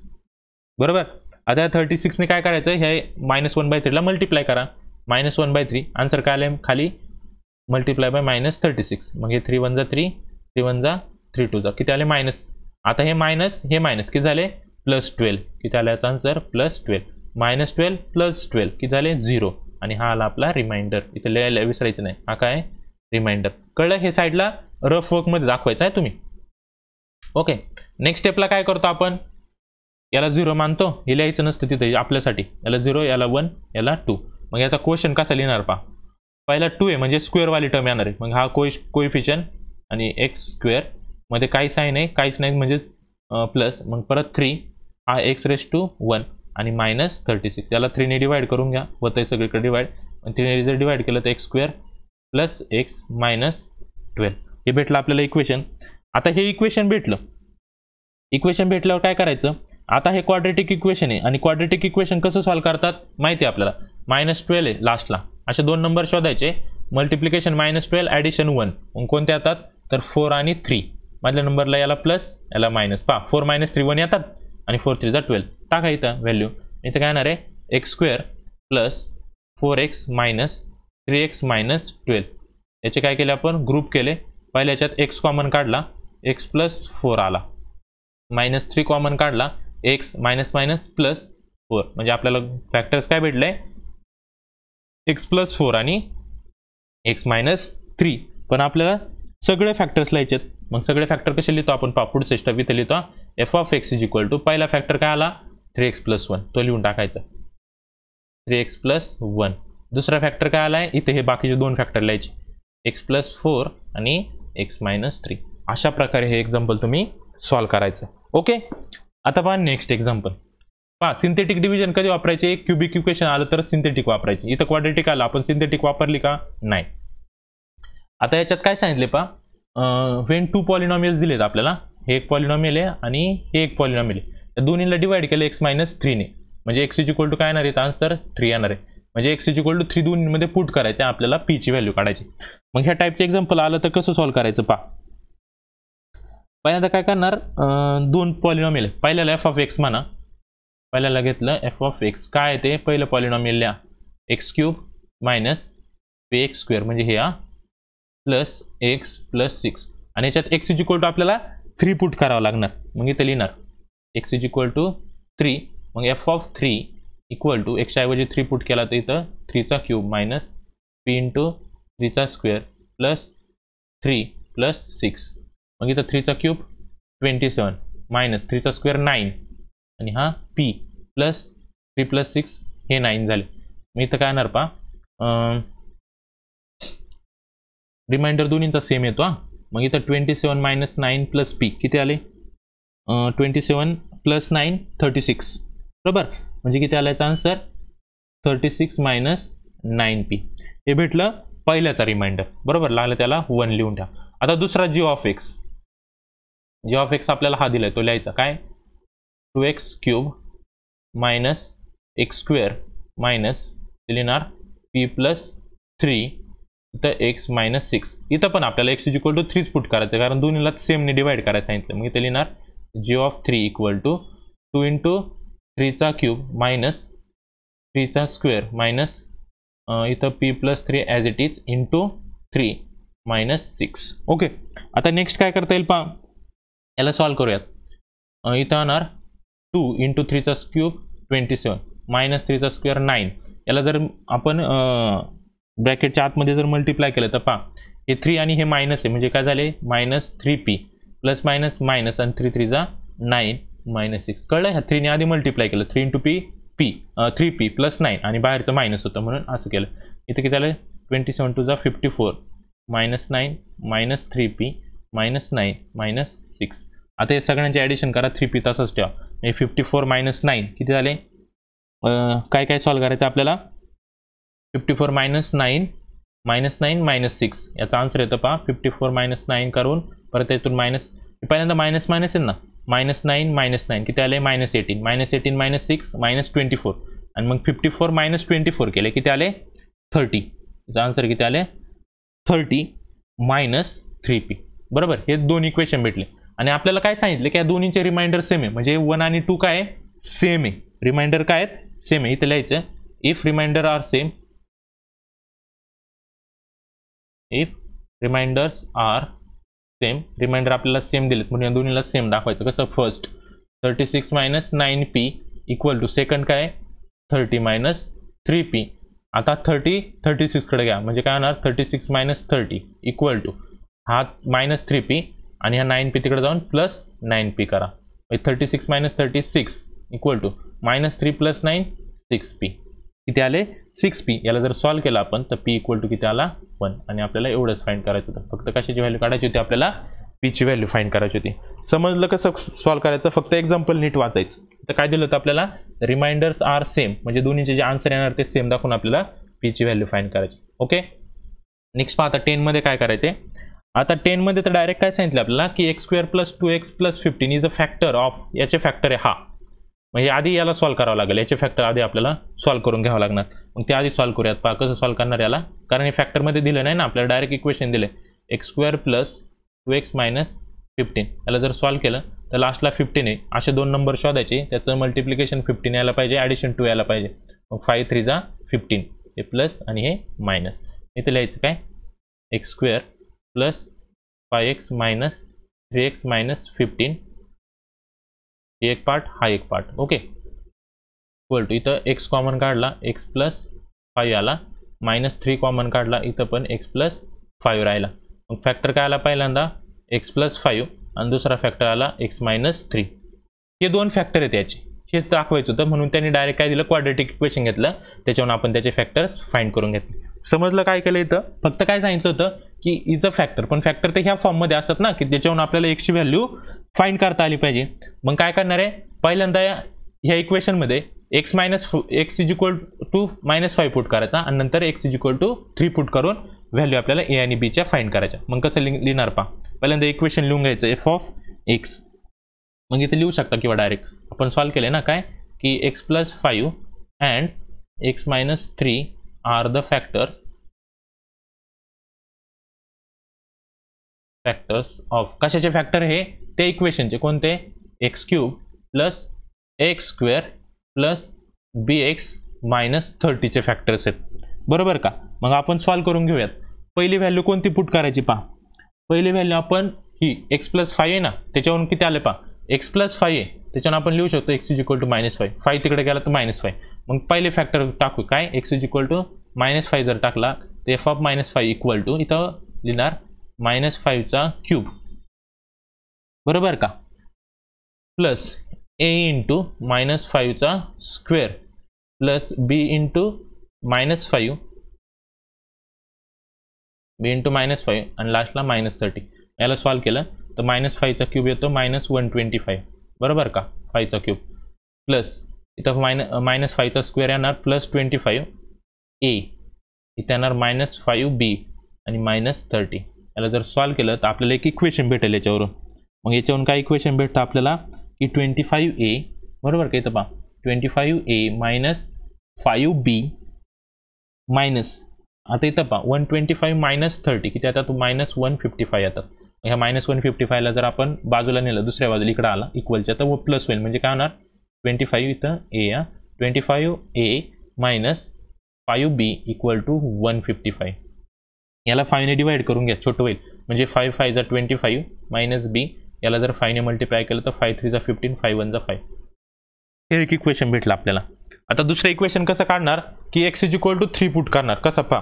A: बरोबर आता थर्टी सिक्सने काय करायचं हे मायनस वन बाय थ्रीला मल्टिप्लाय करा minus one by three answer काय आलं खाली multiply by minus thirty six मग हे थ्री वन जा थ्री थ्री वन जा थ्री टू जा किती आले मायनस आता हे मायनस हे मायनस किती झाले प्लस ट्वेल्व किती आलं answer plus twelve minus twelve plus twelve किती झाले झिरो आणि हा आला आपला रिमाइंडर इथे लिहायला विसरायचं नाही हा काय रिमाइंडर कळलं हे साईडला रफ वर्कमध्ये दाखवायचं आहे तुम्ही ओके नेक्स्ट स्टेपला काय करतो आपण याला झिरो मानतो हे लिहायचं नसतं तिथे आपल्यासाठी याला झिरो याला वन याला टू मग याचा क्वेश्चन कसा लिहिणार पहा पहिला टू आहे म्हणजे स्क्वेअरवाली टर्म येणार आहे मग हा कोश कोइफिशन आणि एक्स स्क्वेअर मध्ये काही साईन आहे काहीच नाही म्हणजे प्लस मग परत थ्री हा एक्स रेस टू वन आणि मायनस थर्टी सिक्स याला थ्रीने डिवाईड करून घ्या व ते सगळीकडे डिवाईड थ्रीने जर डिवाईड केलं तर x square plus x minus twelve हे भेटलं आपल्याला इक्वेशन आता हे इक्वेशन भेटलं इक्वेशन भेटल्यावर काय करायचं आता हे क्वाड्रेटिक इक्वेशन आहे आणि क्वाड्रेटिक इक्वेशन कसं सॉल्व करतात माहिती आहे आपल्याला मायनस ट्वेल्व आहे लास्टला असे दोन नंबर शोधायचे multiplication minus twelve addition one मग कोणते येतात तर फोर आणि थ्री मधल्या नंबरला याला प्लस याला मायनस पा फोर मायनस थ्री वन येतात आणि फोर थ्रीचा ट्वेल्व टाका इथं व्हॅल्यू इथं काय येणार आहे x square plus four x minus three x minus twelve याचे काय केले आपण ग्रुप केले पहिल्या याच्यात एक्स कॉमन काढला एक्स प्लस फोर आला मायनस थ्री कॉमन काढला x minus minus plus four म्हणजे आपल्याला फॅक्टर्स काय भेटलंय एक्स प्लस फोर आणि एक्स मायनस थ्री पण आपल्याला सगळे फॅक्टर्स लिहायचे मग सगळे फॅक्टर कसे लिहितो आपण पापूड स्टप इथे लिहितो f of x is equal to पहिला फॅक्टर काय आला थ्री एक्स प्लस वन तो लिहून टाकायचा थ्री एक्स प्लस वन दुसरा फॅक्टर काय आला आहे इथे हे बाकीचे दोन फॅक्टर लिहायचे एक्स प्लस फोर आणि एक्स मायनस थ्री अशा प्रकारे हे एक्झाम्पल तुम्ही सॉल्व करायचं ओके आता पहा नेक्स्ट एक्झाम्पल पहा सिंथेटिक डिव्हिजन कधी वापरायचे क्युबिक इक्वेशन आलं तर सिंथेटिक वापरायची इथं क्वाड्रेटिक आला आपण सिंथेटिक वापरली का नाही आता याच्यात काय सांगितले पहा वेन टू पॉलिनॉमियल्स दिलेत आपल्याला हे एक पॉलिनॉमियल आहे आणि हे एक पॉलिनॉमियल आहे दोन्हीला डिवाईड केलं एक्स मायनस थ्रीने म्हणजे एक्स इज इक्वल टू काय येणार आहे आन्सर थ्री येणार आहे म्हणजे x is equal to three दोन्हीमध्ये पुट करायचं आपल्याला पीची व्हॅल्यू काढायची मग ह्या टाईपचे एक्झाम्पल आलं तर कसं सॉल्व्ह करायचं पहा पहिल्यांदा काय करणार दोन पॉलिनॉमिल पहिल्याला एफ ऑफ एक्स म्हणा पहिल्याला घेतलं एफ ऑफ एक्स काय ते पहिलं पॉलिनॉमिल लिहा x cube minus p x square म्हणजे हे हा प्लस एक्स प्लस सिक्स आणि याच्यात एक्स इज इक्वल टू आपल्याला थ्री पुट करावं लागणार मग इथं लिहिणार x is equal to three मग f of three equal to ऐवजी थ्री पुट केला तर इथं थ्रीचा क्यूब मायनस पी इंटू थ्रीचा square plus three plus six मग इथं थ्रीचा क्यूब ट्वेंटी सेवन मायनस थ्रीचा स्क्वेअर नाईन आणि हा p plus three plus six हे नाईन झाले मग इथं काय येणार पा रिमाइंडर दोन्हींचा सेम येतो हा मग इथं twenty seven minus nine plus p किती आले twenty seven plus nine thirty six बरोबर म्हणजे किती आल्याचा answer thirty six minus nine p हे भेटलं पहिल्याचा रिमाइंडर बरोबर लागलं त्याला वन लिहून ठ्या आता दुसरा g of x g of x आपल्याला हा दिला आहे तो लिहायचा काय two x cube minus x square minus लिहिणार पी प्लस थ्री इथं एक्स मायनस सिक्स इथं पण आपल्याला एक्स इज इक्वल टू थ्रीच पुट करायचं कारण दोन्हीला सेमने डिवाईड करायचं सांगितलं मग इथं लिहिणार g of three equal to two into थ्रीचा क्यूब मायनस थ्रीचा स्क्वेअर मायनस इथं p plus three as it is into three minus six okay आता नेक्स्ट काय करता येईल पहा याला सॉल्व करूयात इथं होणार टू इंटू थ्रीचा स्क्यूब ट्वेंटी सेवन मायनस थ्रीचा स्क्वेअर नाईन याला जर आपण ब्रॅकेटच्या आतमध्ये जर मल्टिप्लाय केलं तर पहा हे थ्री आणि हे मायनस आहे म्हणजे काय झाले minus three p plus minus minus आणि थ्री थ्रीचा नाईन मायनस सिक्स कळलं ह्या थ्रीने आधी मल्टिप्लाय केलं three into p p three p plus nine आणि बाहेरचं मायनस होतं म्हणून असं केलं इथं किती आलं ट्वेंटी सेवन टू जा fifty four minus nine minus three p minus nine minus six आता हे सगळ्यांचे ॲडिशन करा थ्री पी तसंच ठेवा हे फिफ्टी फोर मायनस नाईन किती झाले काय काय सॉल्व करायचं आपल्याला fifty four minus nine minus nine minus six याचा आन्सर येतो पहा फिफ्टी फोर मायनस नाईन करून परत यातून मायनस पहिल्यांदा मायनस मायनस आहे ना मायनस नाईन मायनस नाईन किती आले minus eighteen minus eighteen minus six minus twenty four आणि मग fifty four minus twenty four केले किती आले थर्टी याचा आन्सर किती आले थर्टी मायनस थ्री पी बरोबर हे दोन इक्वेशन भेटले आणि आपल्याला काय सांगितले की या दोन्हीचे रिमाइंडर सेम आहे म्हणजे वन आणि टू काय सेम आहे रिमाइंडर काय सेम आहे इथे लिहायचं if remainder are
B: same if remainders are same remainder आपल्याला सेम दिलेत म्हणून या दोन्हीला सेम दाखवायचं कसं first thirty
A: six minus nine p equal to second काय थर्टी मायनस थ्री पी आता थर्टी थर्टी सिक्सकडे घ्या म्हणजे काय होणार thirty six minus thirty equal to हा मायनस थ्री पी आणि हा नाईन पी तिकडे जाऊन प्लस नाईन पी करा thirty six minus thirty six equal to minus three plus nine six p किती आले सिक्स पी याला जर सॉल्व केला आपण तर पी इक्वल टू किती आला वन आणि आपल्याला एवढंच फाईंड करायचं होतं फक्त कशाची व्हॅल्यू काढायची होती आपल्याला पीची व्हॅल्यू फाईंड करायची होती समजलं कसं सॉल्व करायचं फक्त एक्झाम्पल नीट वाचायचं तर काय दिलं होतं आपल्याला रिमाइंडर्स आर सेम म्हणजे दोन्हीचे जे आन्सर येणार ते सेम दाखवून आपल्याला पीची व्हॅल्यू फाईंड करायची ओके नेक्स्ट पाहता आता टेनमध्ये काय करायचे आता टेनमध्ये तर डायरेक्ट काय सांगितलं आपल्याला की x square plus two x plus fifteen is a factor of याचे फॅक्टर आहे हा म्हणजे आधी याला सॉल्व करावं लागेल याचे फॅक्टर आधी आपल्याला सॉल्व करून घ्यावं लागणार मग ते आधी सॉल्व करूयात पा कसं सॉल्व करणार याला कारण हे फॅक्टरमध्ये दिलं नाही ना आपल्याला डायरेक्ट इक्वेशन दिले x square plus two x minus fifteen याला जर सॉल्व केलं तर लास्टला फिफ्टीन आहे असे दोन नंबर शोधायचे त्याचं मल्टिप्लिकेशन फिफ्टीन यायला पाहिजे ॲडिशन टू यायला पाहिजे मग फाय थ्री जा फिफ्टीन हे प्लस आणि हे मायनस इथे लिहायचं काय x square plus five x minus three x minus fifteen एक पार्ट हा एक पार्ट ओके इक्वल टू इथं एक्स कॉमन काढला एक्स प्लस फाईव्ह आला मायनस थ्री कॉमन काढला इथं पण एक्स प्लस फाईव्ह राहिला मग फॅक्टर काय आला पहिल्यांदा एक्स प्लस फाईव्ह आणि दुसरा फॅक्टर आला एक्स मायनस थ्री हे दोन फॅक्टर आहेत याचे हेच दाखवायचं होतं म्हणून त्यांनी डायरेक्ट काय दिलं क्वाड्रेटिक इक्वेशन घेतलं त्याच्यावरून आपण त्याचे फॅक्टर्स फाईंड करून घेतले समजलं काय केलं इथं फक्त काय सांगितलं होतं की इज अ फॅक्टर पण फॅक्टर तर ह्या फॉर्ममध्ये असतात ना की त्याच्यावरून आपल्याला एक्सची व्हॅल्यू फाईंड करता आली पाहिजे मग काय करणार आहे पहिल्यांदा ह्या इक्वेशनमध्ये x minus x is equal to minus five put करायचा आणि नंतर x is equal to three put करून व्हॅल्यू आपल्याला ए आणि बीच्या फाईंड करायच्या मग कसं लि लिहिणार पा पहिल्यांदा इक्वेशन लिहून घ्यायचं एफ ऑफ एक्स मग इथे लिहू शकता किंवा डायरेक्ट
B: आपण सॉल्व केले ना काय की x plus five and x minus three are the factor factors of कशाचे फॅक्टर हे ते इक्वेशनचे कोणते x cube plus
A: x square plus b x minus थर्टीचे फॅक्टर्स आहेत बरोबर का मग आपण सॉल्व करून घेऊयात पहिली व्हॅल्यू कोणती पुट करायची पहा पहिली व्हॅल्यू आपण ही एक्स प्लस फाय आहे ना त्याच्यावरून किती आले पहा एक्स प्लस फाय आहे त्याच्यानं आपण लिहू शकतो x is equal to minus five five तिकडे गेला तर मायनस फाय मग पहिले फॅक्टर टाकू काय x is equal to minus five जर टाकला तर f of minus five equal to इथं लिहिणार मायनस फायचा क्यूब बरोबर का प्लस ए इंटू मायनस फाईव्हचा square plus b into minus five b into minus five आणि लास्टला मायनस थर्टी याला सॉल्व केलं तर मायनस फायचा क्यूब येतो मायनस वन ट्वेंटी फाईव्ह बरोबर का फायचा क्यूब प्लस इथं मायन मायनस फायचा स्क्वेअर येणार प्लस ट्वेंटी फाईव्ह ए इथं येणार मायनस फाईव्ह बी आणि मायनस थर्टी याला जर सॉल्व केलं तर आपल्याला एक इक्वेशन भेटेल याच्यावरून मग याच्यावरून काय इक्वेशन भेटतं आपल्याला की ट्वेंटी फाईव्ह ए बरोबर का इथं पहा twenty five a minus five b minus आता इथं पहा one twenty five minus thirty किती आता तू मायनस वन फिफ्टी फाय आता ह्या मायनस वन फिफ्टी फायला जर आपण बाजूला नेलं दुसऱ्या बाजूला इकडं आला इक्वलच्या तर प्लस होईल म्हणजे काय होणार ट्वेंटी फाईव्ह इथं ए या twenty five a minus five b equal to one fifty five याला फायने डिवाईड करून घ्या छोटं होईल म्हणजे फाय जा ट्वेंटी फाईव्ह मायनस बी याला जर फायने मल्टिप्लाय केलं तर फाय थ्रीचा फिफ्टीन फाय वनचा फाईव्ह हे एक इक्वेशन भेटलं आपल्याला आता दुसरं इक्वेशन कसं काढणार की x is equal to three put करणार कसं पहा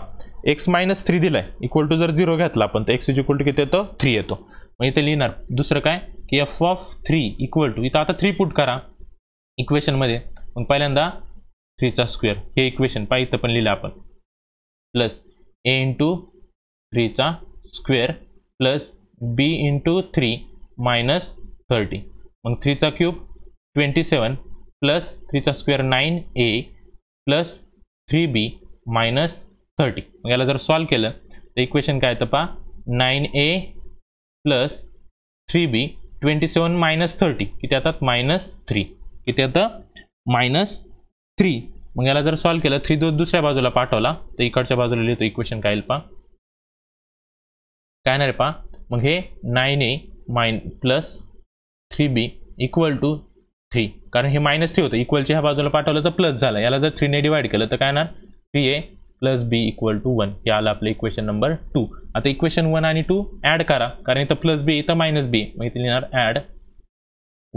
A: एक्स मायनस थ्री दिलाय इक्वल टू जर झिरो घेतला आपण तर एक्स इज इक्वल टू किती येतो थ्री येतो मग इथे लिहिणार दुसरं काय की f of three equal to इथं आता थ्री पुट करा इक्वेशनमध्ये मग पहिल्यांदा थ्रीचा स्क्वेअर हे इक्वेशन पाय इथं पण लिहिलं आपण प्लस ए इंटू थ्रीचा square plus b into three minus thirty मग थ्रीचा क्यूब ट्वेंटी सेवन प्लस थ्रीचा square nine a plus three b minus thirty मग याला जर सॉल्व्ह केलं तर इक्वेशन काय तर पहा nine a plus three b twenty seven minus thirty किती येतात मायनस थ्री किती येतं मायनस थ्री मग याला जर सॉल्व्ह केलं थ्री दो दुसऱ्या बाजूला पाठवला तर इकडच्या बाजूला लिहितो इक्वेशन काय पहा काय नाही रे पहा मग हे nine a minus plus three b equal to three कारण हे मायनस थ्री होतं इक्वलच्या ह्या बाजूला पाठवलं तर प्लस झालं याला जर थ्रीने डिवाईड केलं तर काय येणार three a plus b equal to one हे आलं आपलं इक्वेशन नंबर टू आता इक्वेशन वन आणि टू ॲड करा कारण इथं प्लस बी इथं मायनस बी मग इथे लिहिणार add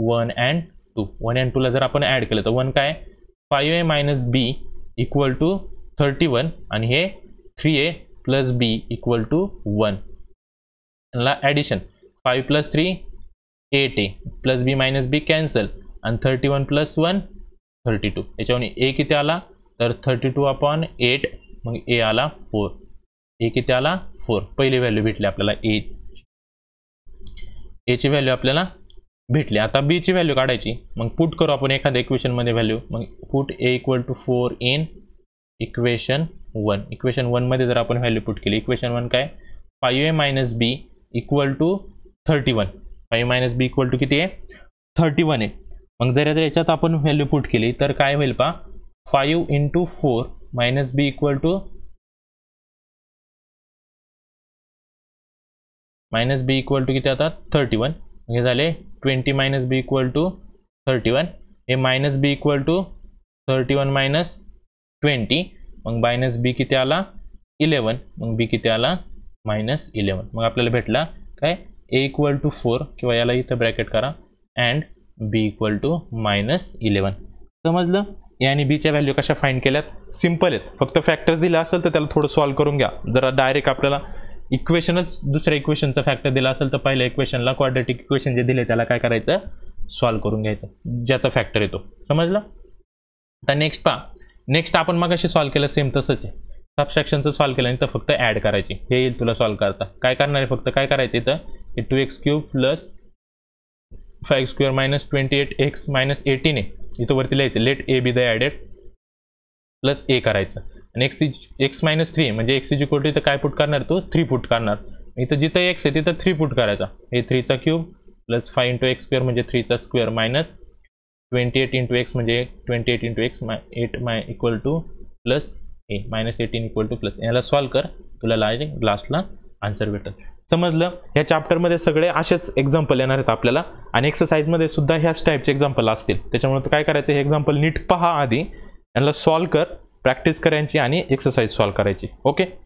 A: one and two one and टूला जर आपण ॲड केलं तर वन काय five a minus b equal to thirty one आणि हे three a plus b equal to one ला addition five plus three eight a plus b minus b cancel आणि thirty one plus one thirty two याच्यावर a किती आला तर thirty two upon eight मग ए आला फोर ए किती आला फोर पहिली व्हॅल्यू भेटली आपल्याला ए एची व्हॅल्यू आपल्याला भेटली आता बीची व्हॅल्यू काढायची मग पुट करू आपण एखाद्या इक्वेशनमध्ये व्हॅल्यू मग put a equal to four in equation one equation वनमध्ये जर आपण व्हॅल्यू पुट केली इक्वेशन वन काय five a minus b equal to thirty one five minus b equal to किती आहे थर्टी वन आहे मग जर
B: याच्यात आपण व्हॅल्यू पुट केली तर काय होईल पा five into four minus b equal to minus b equal to किती आता थर्टी वन हे झाले twenty minus b equal to thirty one
A: हे minus b equal to thirty one minus twenty मग मायनस बी किती आला इलेवन मग बी किती आला मायनस इलेवन मग आपल्याला भेटला काय ए इक्वल टू फोर किंवा याला इथं ब्रॅकेट करा and b equal to minus eleven समजलं ए आणि बीच्या व्हॅल्यू कशा फाईंड केल्यात सिम्पल आहेत फक्त फॅक्टर्स दिला असेल तर त्याला थोडं सॉल्व्ह करून घ्या जरा डायरेक्ट आपल्याला इक्वेशनच दुसऱ्या इक्वेशनचा फॅक्टर दिला असेल तर पहिल्या इक्वेशनला क्वाड्रेटिक इक्वेशन जे दिले त्याला काय करायचं सॉल्व्ह करून घ्यायचं ज्याचा फॅक्टर येतो समजलं आता नेक्स्ट पहा नेक्स्ट आपण मग सॉल्व सॉल्व्ह केलं सेम तसंच आहे सबस्ट्रॅक्शनचं सॉल्व्ह केलं आणि तर फक्त ॲड करायची हे येईल तुला सॉल्व्ह करता काय करणार आहे फक्त काय करायचं इथं two x cube plus five square minus twenty eight x minus eighteen आहे इथं वरती लिहायचं let a b the added plus a करायचं आणि x is x minus three म्हणजे एक्स इज इक्वल टू इथं काय फूट करणार तो थ्री फूट करणार इथं जिथं एक्स आहे तिथं थ्री फूट करायचा ए थ्रीचा cube plus five into x square म्हणजे थ्रीचा square minus twenty eight into x म्हणजे twenty eight into x minus eight minus equal to plus a minus eighteen equal to plus याला solve कर तुला लाय लास्टला answer भेटेल समजलं या चॅप्टरमध्ये सगळे असेच एक्झाम्पल येणार आहेत आपल्याला आणि एक्सरसाइजमध्ये सुद्धा ह्याच टाईपचे एक्झाम्पल असतील
B: त्याच्यामुळे काय करायचं हे एक्झाम्पल नीट पहा आधी यांना सॉल्व कर प्रॅक्टिस करायची आणि एक्सरसाइज सॉल्व करायची ओके